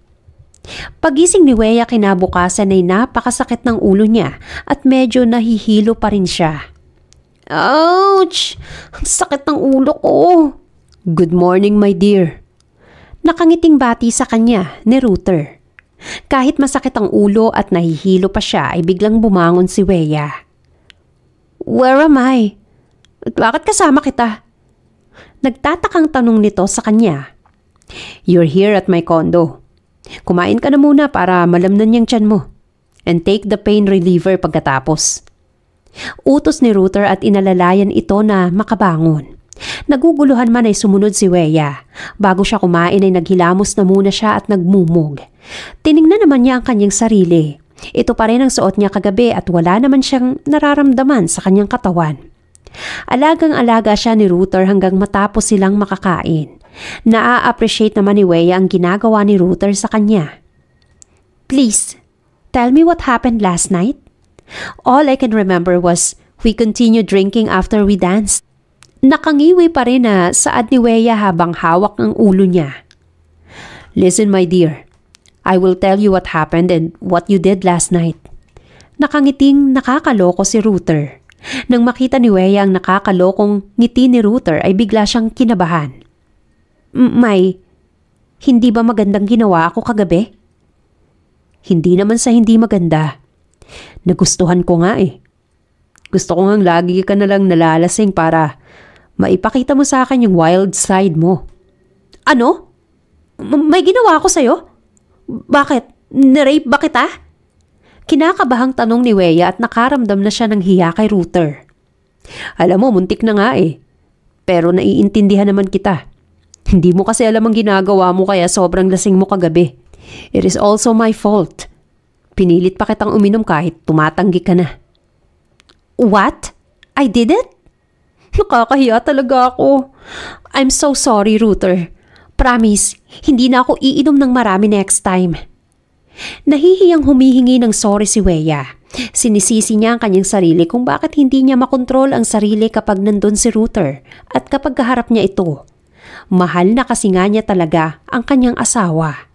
Pagising ni Weya kinabukasan ay napakasakit ng ulo niya at medyo nahihilo pa rin siya. Ouch! Ang sakit ng ulo ko! Good morning, my dear. Nakangiting bati sa kanya ni Router. Kahit masakit ang ulo at nahihilo pa siya ay biglang bumangon si Weya. Where am I? At bakit kasama kita? Nagtatakang tanong nito sa kanya. You're here at my condo. Kumain ka na muna para malamnan yung tiyan mo. And take the pain reliever pagkatapos. Utos ni Router at inalalayan ito na makabangon. Naguguluhan man ay sumunod si Weya. Bago siya kumain ay naghilamos na muna siya at nagmumog. Tiningnan naman niya ang kanyang sarili. Ito pa rin ang suot niya kagabi at wala naman siyang nararamdaman sa kanyang katawan. Alagang-alaga siya ni Ruther hanggang matapos silang makakain. Naa-appreciate naman ni Weya ang ginagawa ni Ruther sa kanya. Please, tell me what happened last night. All I can remember was we continued drinking after we danced. Nakangiwi pa rin na saad ni Weya habang hawak ang ulo niya. Listen my dear, I will tell you what happened and what you did last night. Nakangiting nakakaloko si Router. Nang makita ni Weya ang nakakalokong ngiti ni Router ay bigla siyang kinabahan. May, hindi ba magandang ginawa ako kagabi? Hindi naman sa hindi maganda. Nagustuhan ko nga eh. Gusto ko ngang lagi ka nalang nalalasing para Maipakita mo sa akin yung wild side mo. Ano? M may ginawa ako sa'yo? Bakit? Narape ba kita? Kinakabahang tanong ni Weya at nakaramdam na siya ng hiya kay Router. Alam mo, muntik na nga eh. Pero naiintindihan naman kita. Hindi mo kasi alam ang ginagawa mo kaya sobrang lasing mo kagabi. It is also my fault. Pinilit pa kitang uminom kahit tumatanggi ka na. What? I did it? Nakakahiya talaga ako. I'm so sorry, Router. Promise, hindi na ako iinom ng marami next time. Nahihiyang humihingi ng sorry si Weya. Sinisisi niya ang kanyang sarili kung bakit hindi niya makontrol ang sarili kapag nandun si Router at kapag kaharap niya ito. Mahal na kasi nga niya talaga ang kanyang asawa.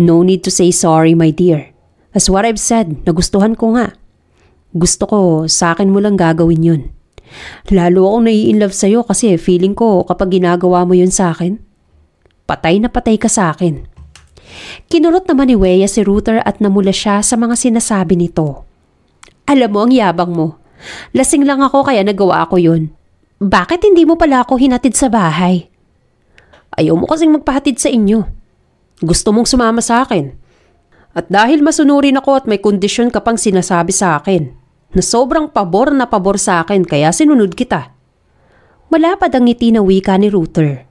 No need to say sorry, my dear. As what I've said. Nagustuhan ko nga. Gusto ko, sa akin mo lang gagawin yun. Lalo akong nai-inlove sa'yo kasi feeling ko kapag ginagawa mo yun sa akin, patay na patay ka sa akin. Kinulot naman ni Weya si Ruther at namula siya sa mga sinasabi nito. Alam mo ang yabang mo. Lasing lang ako kaya nagawa ko yun. Bakit hindi mo pala ako hinatid sa bahay? Ayaw mo kasing magpahatid sa inyo. Gusto mong sumama sa akin. At dahil masunurin ako at may kondisyon ka pang sinasabi sa akin, na sobrang pabor na pabor sa akin kaya sinunod kita. Malapad ang ngiti na wika ni Ruther.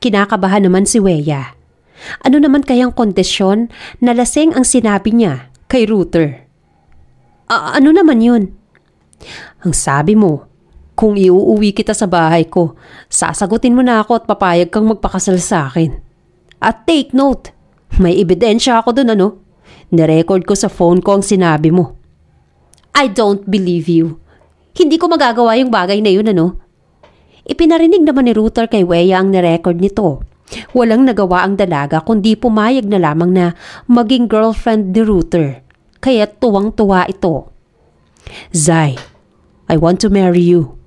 Kinakabahan naman si Weya. Ano naman kayang kondisyon na laseng ang sinabi niya kay Ruther? A ano naman yun? Ang sabi mo, kung iuuwi kita sa bahay ko, sasagutin mo na ako at papayag kang magpakasal sa akin. At take note, may ebidensya ako dun ano? Nirecord ko sa phone ko ang sinabi mo. I don't believe you. Hindi ko magagawa yung bagay na yun, ano? Ipinarinig naman ni Ruther kay Weya ang nirecord nito. Walang nagawa ang dalaga kundi pumayag na lamang na maging girlfriend ni Ruther. Kaya tuwang-tuwa ito. Zay, I want to marry you.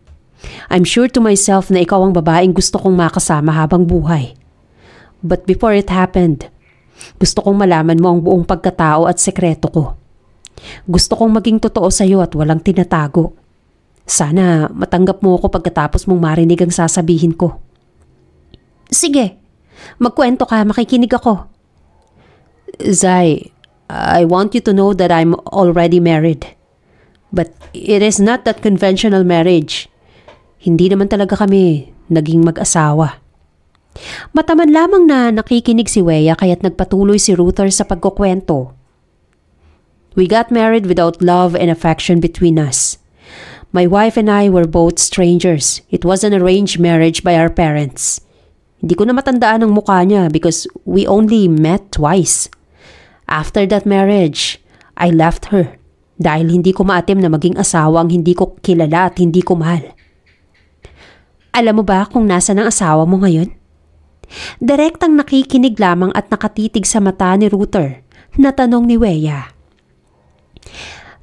I'm sure to myself na ikaw ang babaeng gusto kong makasama habang buhay. But before it happened, gusto kong malaman mo ang buong pagkatao at sekreto ko. Gusto kong maging totoo sa'yo at walang tinatago. Sana matanggap mo ako pagkatapos mong marinig ang sasabihin ko. Sige, magkwento ka, makikinig ako. Zai, I want you to know that I'm already married. But it is not that conventional marriage. Hindi naman talaga kami naging mag-asawa. Mataman lamang na nakikinig si Weya kaya't nagpatuloy si Ruther sa pagkukwento We got married without love and affection between us. My wife and I were both strangers. It was an arranged marriage by our parents. Hindi ko na matandaan ang mukha niya because we only met twice. After that marriage, I left her dahil hindi ko maatim na maging asawa ang hindi ko kilala at hindi ko mahal. Alam mo ba kung nasa ng asawa mo ngayon? Direktang nakikinig lamang at nakatitig sa mata ni Ruther na tanong ni Weya.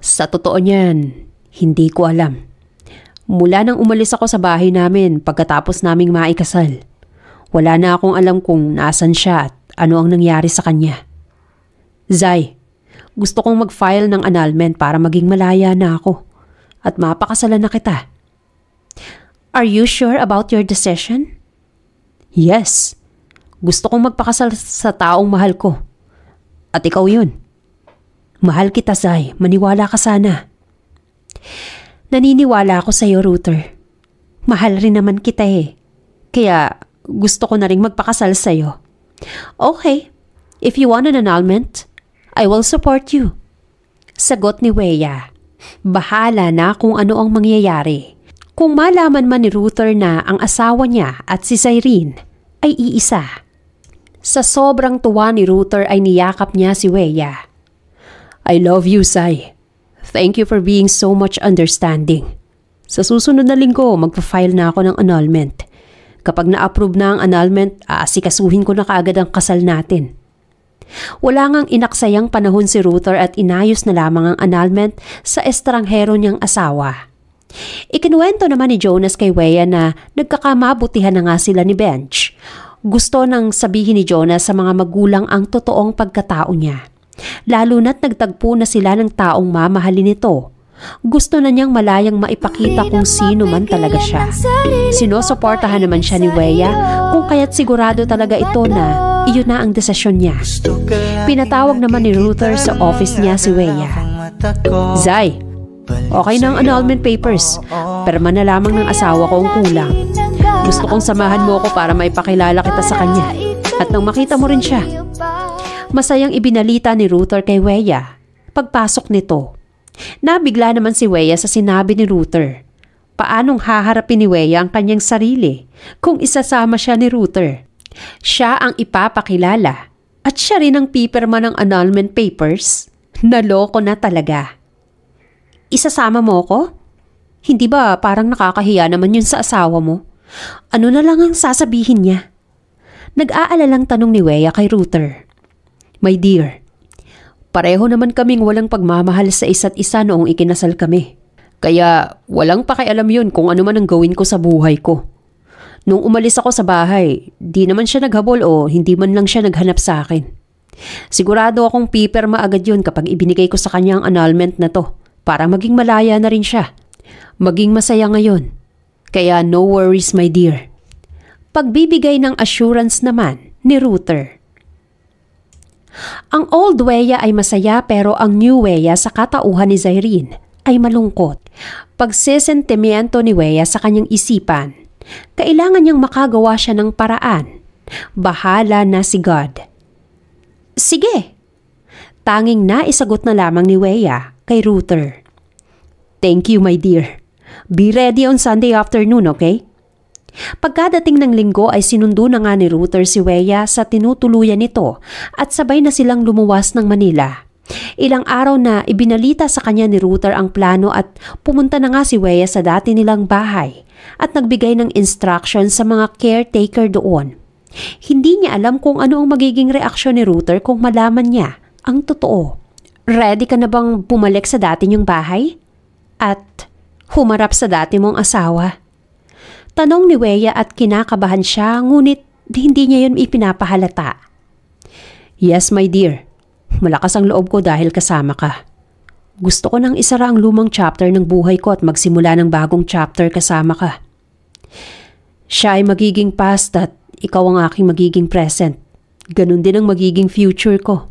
Sa totoo niyan, hindi ko alam. Mula nang umalis ako sa bahay namin pagkatapos naming maikasal, wala na akong alam kung nasan siya at ano ang nangyari sa kanya. Zay, gusto kong mag-file ng annulment para maging malaya na ako at mapakasalan na kita. Are you sure about your decision? Yes. Gusto kong magpakasal sa taong mahal ko. At ikaw yun. Mahal kita, Zay. Maniwala ka sana. Naniniwala ako sa'yo, Router. Mahal rin naman kita eh. Kaya gusto ko na rin magpakasal sa'yo. Okay, if you want an annulment, I will support you. Sagot ni Weya. Bahala na kung ano ang mangyayari. Kung malaman man ni Ruther na ang asawa niya at si Cyrene ay iisa. Sa sobrang tuwa ni Ruther ay niyakap niya si Weya. I love you, Sai. Thank you for being so much understanding. Sa susunod na linggo, magpa-file na ako ng annulment. Kapag na-approve na ang annulment, aasikasuhin ko na kaagad ang kasal natin. Wala ngang inaksayang panahon si Ruther at inayos na lamang ang annulment sa estranghero niyang asawa. Ikinuwento naman ni Jonas kay Weya na nagkakamabutihan na nga sila ni Bench. Gusto nang sabihin ni Jonas sa mga magulang ang totoong pagkatao niya. Lalo na't nagtagpo na sila ng taong mamahalin nito. Gusto na niyang malayang maipakita kung sino man talaga siya. Sinusuportahan naman siya ni Weya kung kaya't sigurado talaga ito na iyon na ang desisyon niya. Pinatawag naman ni Ruther sa office niya si Weya. Zay, okay na ang annulment papers. pero na lamang ng asawa ko ang kulang. Gusto kong samahan mo ako para maipakilala kita sa kanya. At nang makita mo rin siya, masayang ibinalita ni Ruther kay Weya pagpasok nito. Nabigla naman si Weya sa sinabi ni Ruther. Paanong haharapin ni Weya ang kanyang sarili kung isasama siya ni Ruther? Siya ang ipapakilala at siya rin ang pipirma ng annulment papers? Naloko na talaga. Isasama mo ko? Hindi ba parang nakakahiya naman yun sa asawa mo? Ano na lang ang sasabihin niya? Nag-aalalang tanong ni Weya kay Ruther. My dear, pareho naman kaming walang pagmamahal sa isa't isa noong ikinasal kami. Kaya walang pakialam yun kung ano man ang gawin ko sa buhay ko. Nung umalis ako sa bahay, di naman siya naghabol o hindi man lang siya naghanap sa akin. Sigurado akong pipirma agad yun kapag ibinigay ko sa kanya ang annulment na to para maging malaya na rin siya. Maging masaya ngayon. Kaya no worries my dear. Pagbibigay ng assurance naman ni Ruther ang old Weya ay masaya pero ang new Weya sa katauhan ni Zairine ay malungkot. Pagsesentimiento ni Weya sa kanyang isipan. Kailangan niyang makagawa siya ng paraan. Bahala na si God. Sige! Tanging isagot na lamang ni Weya kay Ruther. Thank you, my dear. Be ready on Sunday afternoon, okay? Pagkadating ng linggo ay sinundo na nga ni Ruther si Weya sa tinutuluyan nito at sabay na silang lumuwas ng Manila. Ilang araw na ibinalita sa kanya ni Ruther ang plano at pumunta na nga si Weya sa dati nilang bahay at nagbigay ng instruction sa mga caretaker doon. Hindi niya alam kung ano ang magiging reaksyon ni Ruther kung malaman niya ang totoo. Ready ka na bang pumalik sa dati niyong bahay? At humarap sa dati mong asawa? Tanong ni Weya at kinakabahan siya ngunit hindi niya yun ipinapahalata. Yes, my dear. Malakas ang loob ko dahil kasama ka. Gusto ko nang isara ang lumang chapter ng buhay ko at magsimula ng bagong chapter kasama ka. Siya ay magiging past at ikaw ang aking magiging present. Ganon din ang magiging future ko.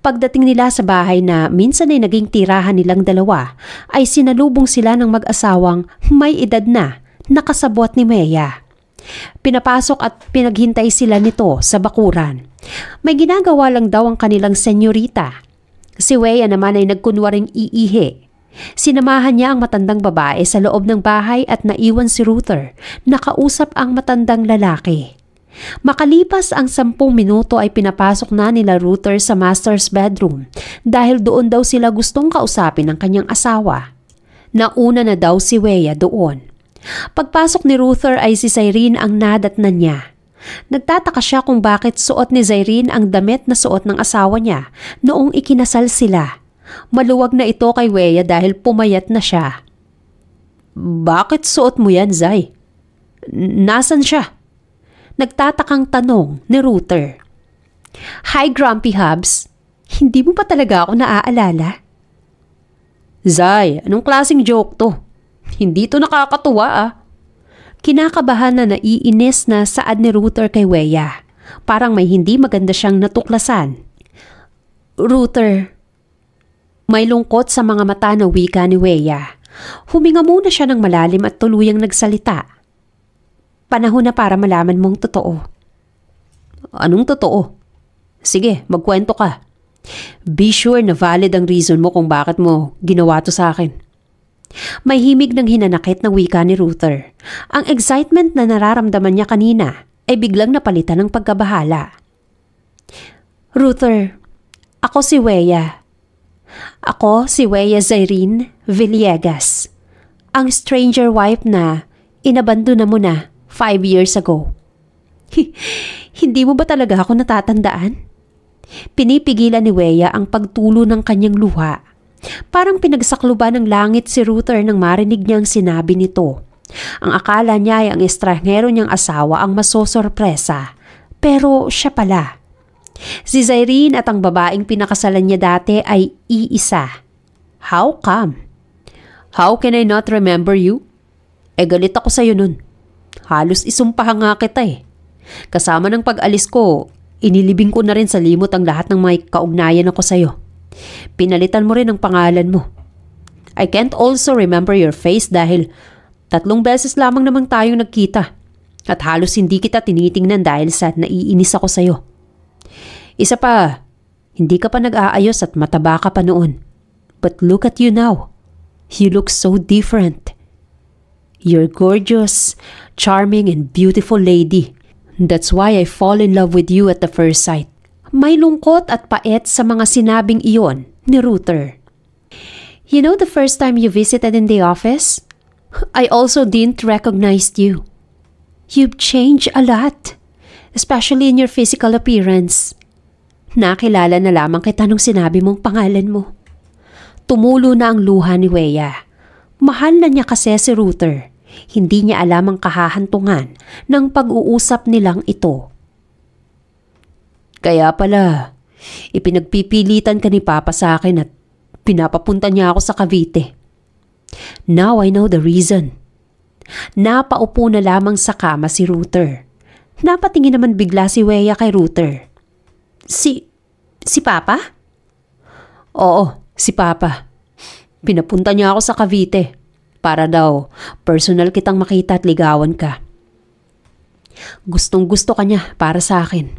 Pagdating nila sa bahay na minsan ay naging tirahan nilang dalawa, ay sinalubong sila ng mag-asawang may edad na nakasabwat ni Meya. Pinapasok at pinaghintay sila nito sa bakuran. May ginagawa lang daw ang kanilang senyorita. Si Weya naman ay nagkunwaring iihi. Sinamahan niya ang matandang babae sa loob ng bahay at naiwan si Ruther. Nakausap ang matandang lalaki. Makalipas ang sampung minuto ay pinapasok na nila Ruther sa master's bedroom dahil doon daw sila gustong kausapin ng kanyang asawa. Nauna na daw si Weya doon. Pagpasok ni Ruther ay si Cyrene ang nadatnan niya. Nagtataka siya kung bakit suot ni Cyrene ang damit na suot ng asawa niya noong ikinasal sila. Maluwag na ito kay Weya dahil pumayat na siya. Bakit suot mo yan, Zay? Nasan siya? Nagtatakang tanong ni Ruther. Hi, Grumpy Hubs. Hindi mo pa talaga ako naaalala? Zay, anong klaseng joke to? Hindi to nakakatuwa ah. Kinakabahan na naiinis na saad ni Router kay Weya. Parang may hindi maganda siyang natuklasan. Router. May lungkot sa mga mata na wika ni Weya. Huminga muna siya ng malalim at tuluyang nagsalita. Panahon na para malaman mong totoo. Anong totoo? Sige, magkwento ka. Be sure na valid ang reason mo kung bakit mo ginawa to sa akin. Mahimig ng hinanakit na wika ni Ruther. Ang excitement na nararamdaman niya kanina ay biglang napalitan ng pagkabahala. Ruther, ako si Weya. Ako si Weya Zairin Villegas. Ang stranger wife na inabandona mo na five years ago. Hindi mo ba talaga ako natatandaan? Pinipigilan ni Weya ang pagtulo ng kanyang luha Parang pinagsakluba ng langit si Ruther nang marinig niya ang sinabi nito. Ang akala niya ay ang estranghero niyang asawa ang masosorpresa. Pero siya pala. Si Zairine at ang babaeng pinakasalan niya dati ay iisa. How come? How can I not remember you? E galit ako sa'yo nun. Halos isumpaha nga kita eh. Kasama ng pag-alis ko, inilibing ko na rin sa limot ang lahat ng may kaugnayan ako sa'yo. Pinalitan mo rin ang pangalan mo. I can't also remember your face dahil tatlong beses lamang namang tayong nagkita at halos hindi kita tinitingnan dahil sa naiinis ako sa'yo. Isa pa, hindi ka pa nag-aayos at mataba ka pa noon. But look at you now. You look so different. You're gorgeous, charming, and beautiful lady. That's why I fall in love with you at the first sight. May lungkot at paet sa mga sinabing iyon ni Ruther. You know the first time you visited in the office? I also didn't recognize you. You've changed a lot, especially in your physical appearance. Nakilala na lamang kita nung sinabi mong pangalan mo. Tumulo na ang luha ni Weya. Mahal na niya kasi si Ruther. Hindi niya alam ang kahahantungan ng pag-uusap nilang ito kaya pala, ipinagpipilitan ka ni Papa sa akin at pinapapunta niya ako sa Cavite. Now I know the reason. Napaupo na lamang sa kama si Router. Napatingin naman bigla si Weya kay Router. Si... si Papa? Oo, si Papa. Pinapunta niya ako sa Cavite para daw personal kitang makita at ligawan ka. Gustong gusto kanya para sa akin.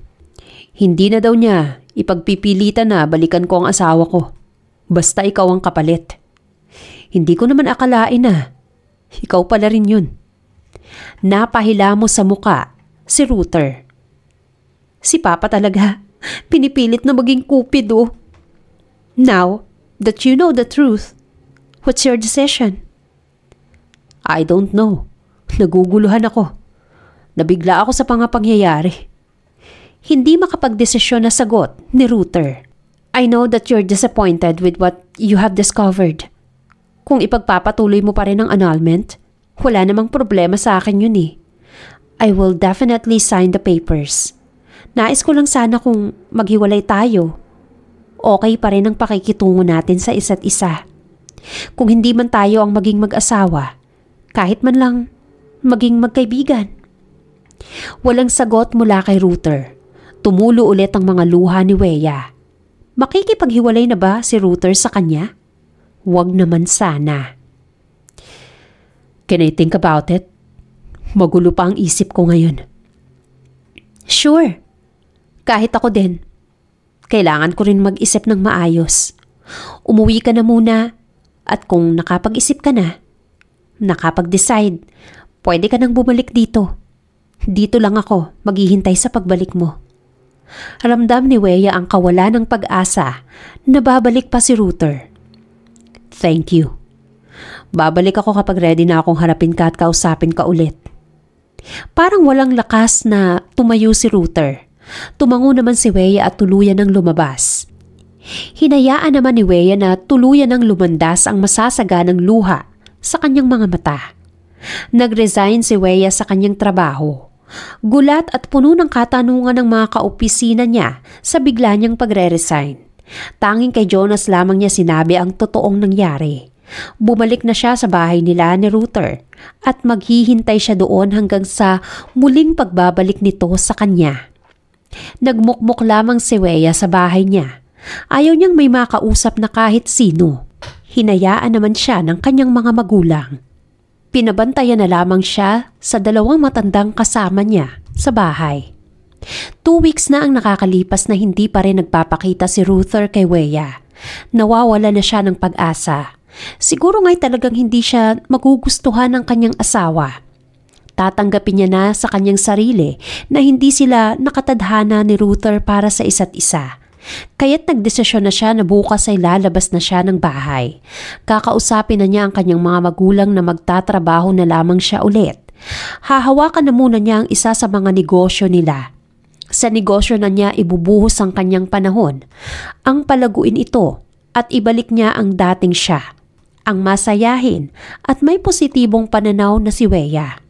Hindi na daw niya, ipagpipilitan na balikan ko ang asawa ko. Basta ikaw ang kapalit. Hindi ko naman akalain na. Ikaw pala rin yun. Napahila mo sa muka si Router. Si Papa talaga, pinipilit na maging kupido. Oh. Now that you know the truth, what's your decision? I don't know. Naguguluhan ako. Nabigla ako sa pangapangyayari hindi makapagdesisyon na sagot ni Router. I know that you're disappointed with what you have discovered. Kung ipagpapatuloy mo pa rin ang annulment, wala namang problema sa akin yun eh. I will definitely sign the papers. Nais ko lang sana kung maghiwalay tayo. Okay pa rin ang pakikitungo natin sa isa't isa. Kung hindi man tayo ang maging mag-asawa, kahit man lang maging magkaibigan. Walang sagot mula kay Router. Tumulo ulit ang mga luha ni Weya. Makikipaghiwalay na ba si Ruther sa kanya? Huwag naman sana. Can I think about it? Magulo pa ang isip ko ngayon. Sure. Kahit ako din. Kailangan ko rin mag-isip ng maayos. Umuwi ka na muna at kung nakapag-isip ka na, nakapag-decide, pwede ka nang bumalik dito. Dito lang ako, maghihintay sa pagbalik mo. Ramdam ni Weya ang kawalan ng pag-asa Nababalik pa si Ruther. Thank you. Babalik ako kapag ready na akong harapin ka at kausapin ka ulit. Parang walang lakas na tumayo si Ruther. Tumango naman si Weya at tuluyan ng lumabas. Hinayaan naman ni Weya na tuluyan ng lumandas ang masasaga ng luha sa kanyang mga mata. Nag-resign si Weya sa kanyang trabaho Gulat at puno ng katanungan ng mga kaopisina niya sa bigla niyang pagre-resign. Tanging kay Jonas lamang niya sinabi ang totoong nangyari. Bumalik na siya sa bahay nila ni Ruther at maghihintay siya doon hanggang sa muling pagbabalik nito sa kanya. Nagmukmok lamang si Weya sa bahay niya. Ayaw niyang may makausap na kahit sino. Hinayaan naman siya ng kanyang mga magulang. Pinabantayan na lamang siya sa dalawang matandang kasama niya sa bahay. Two weeks na ang nakakalipas na hindi pa rin nagpapakita si Ruther kay Weya. Nawawala na siya ng pag-asa. Siguro nga'y talagang hindi siya magugustuhan ng kanyang asawa. Tatanggapin niya na sa kanyang sarili na hindi sila nakatadhana ni Ruther para sa isa't isa Kaya't nagdesisyon na siya na bukas ay lalabas na siya ng bahay. Kakausapin na niya ang kanyang mga magulang na magtatrabaho na lamang siya ulit. Hahawakan na muna niya ang isa sa mga negosyo nila. Sa negosyo na niya ibubuhos ang kanyang panahon, ang palaguin ito at ibalik niya ang dating siya, ang masayahin at may positibong pananaw na si Weya.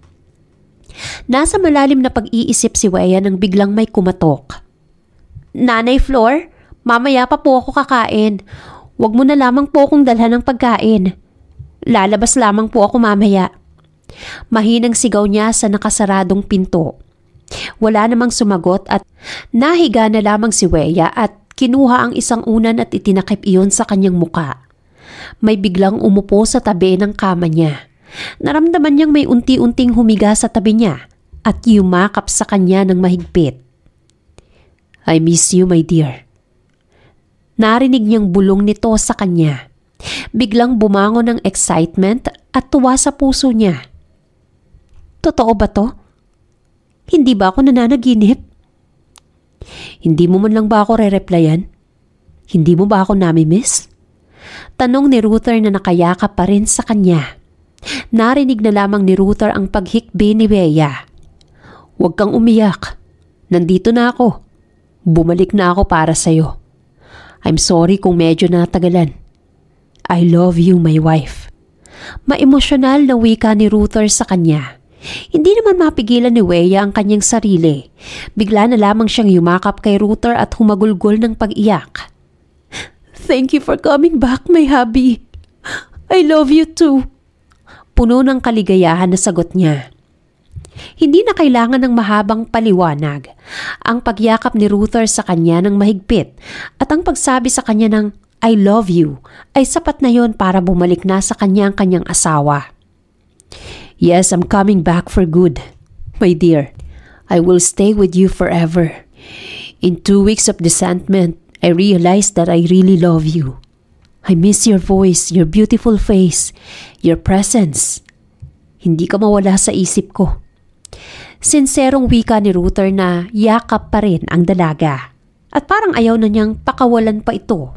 Nasa malalim na pag-iisip si Weya nang biglang may kumatok. Nanay Floor, mamaya pa po ako kakain. Huwag mo na lamang po akong dalhan ng pagkain. Lalabas lamang po ako mamaya. Mahinang sigaw niya sa nakasaradong pinto. Wala namang sumagot at nahiga na lamang si Weya at kinuha ang isang unan at itinakip iyon sa kanyang muka. May biglang umupo sa tabi ng kama niya. Naramdaman niyang may unti-unting humiga sa tabi niya at yumakap sa kanya ng mahigpit. I miss you, my dear. Narinig niyang bulong nito sa kanya. Biglang bumangon ng excitement at tuwa sa puso niya. Totoo ba to? Hindi ba ako nananaginip? Hindi mo man lang ba ako re-replyan? Hindi mo ba ako nami-miss? Tanong ni Ruther na nakayakap pa rin sa kanya. Narinig na lamang ni Ruther ang paghikbi ni Bea. Huwag kang umiyak. Nandito na ako. Bumalik na ako para sa'yo. I'm sorry kung medyo natagalan. I love you, my wife. Maemosyonal na wika ni Ruther sa kanya. Hindi naman mapigilan ni Weya ang kanyang sarili. Bigla na lamang siyang yumakap kay Ruther at humagulgol ng pag-iyak. Thank you for coming back, my hubby. I love you too. Puno ng kaligayahan na sagot niya. Hindi na kailangan ng mahabang paliwanag. Ang pagyakap ni Ruther sa kanya ng mahigpit at ang pagsabi sa kanya ng I love you ay sapat na yon para bumalik na sa kanya ang kanyang asawa. Yes, I'm coming back for good. My dear, I will stay with you forever. In two weeks of dissentment, I realized that I really love you. I miss your voice, your beautiful face, your presence. Hindi ka mawala sa isip ko. Sinserong wika ni Ruther na yakap pa rin ang dalaga at parang ayaw na niyang pakawalan pa ito.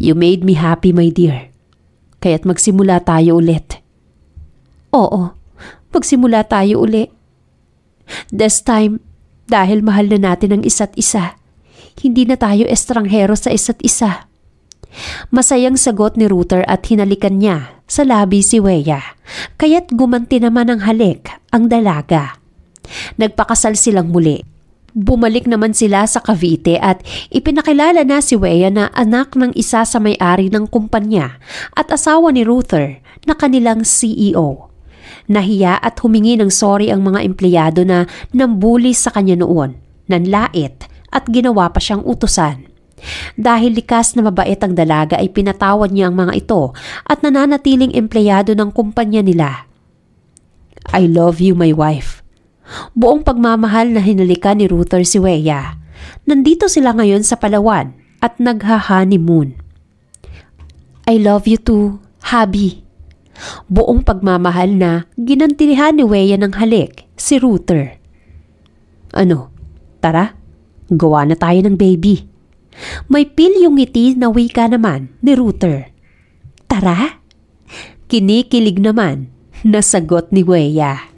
You made me happy, my dear. Kaya't magsimula tayo ulit. Oo, magsimula tayo uli. This time, dahil mahal na natin ang isa't isa, hindi na tayo estranghero sa isa't isa. Masayang sagot ni Ruther at hinalikan niya sa labi si Weya, kaya't gumanti naman ang halik ang dalaga. Nagpakasal silang muli. Bumalik naman sila sa Cavite at ipinakilala na si Weya na anak ng isa sa may-ari ng kumpanya at asawa ni Ruther na kanilang CEO. Nahiya at humingi ng sorry ang mga empleyado na nambuli sa kanya noon, nanlait at ginawa pa siyang utusan. Dahil likas na mabait ang dalaga ay pinatawad niya ang mga ito at nananatiling empleyado ng kumpanya nila. I love you my wife. Buong pagmamahal na hinalika ni Ruther si Weya. Nandito sila ngayon sa Palawan at nagha-honeymoon. I love you too, Habi. Buong pagmamahal na ginantilihan ni Weya ng halik si Ruther. Ano? Tara, gawa na tayo ng baby. May pil yung ngiti na wika naman ni Ruther. Tara! Kinikilig naman nasagot sagot ni Weya.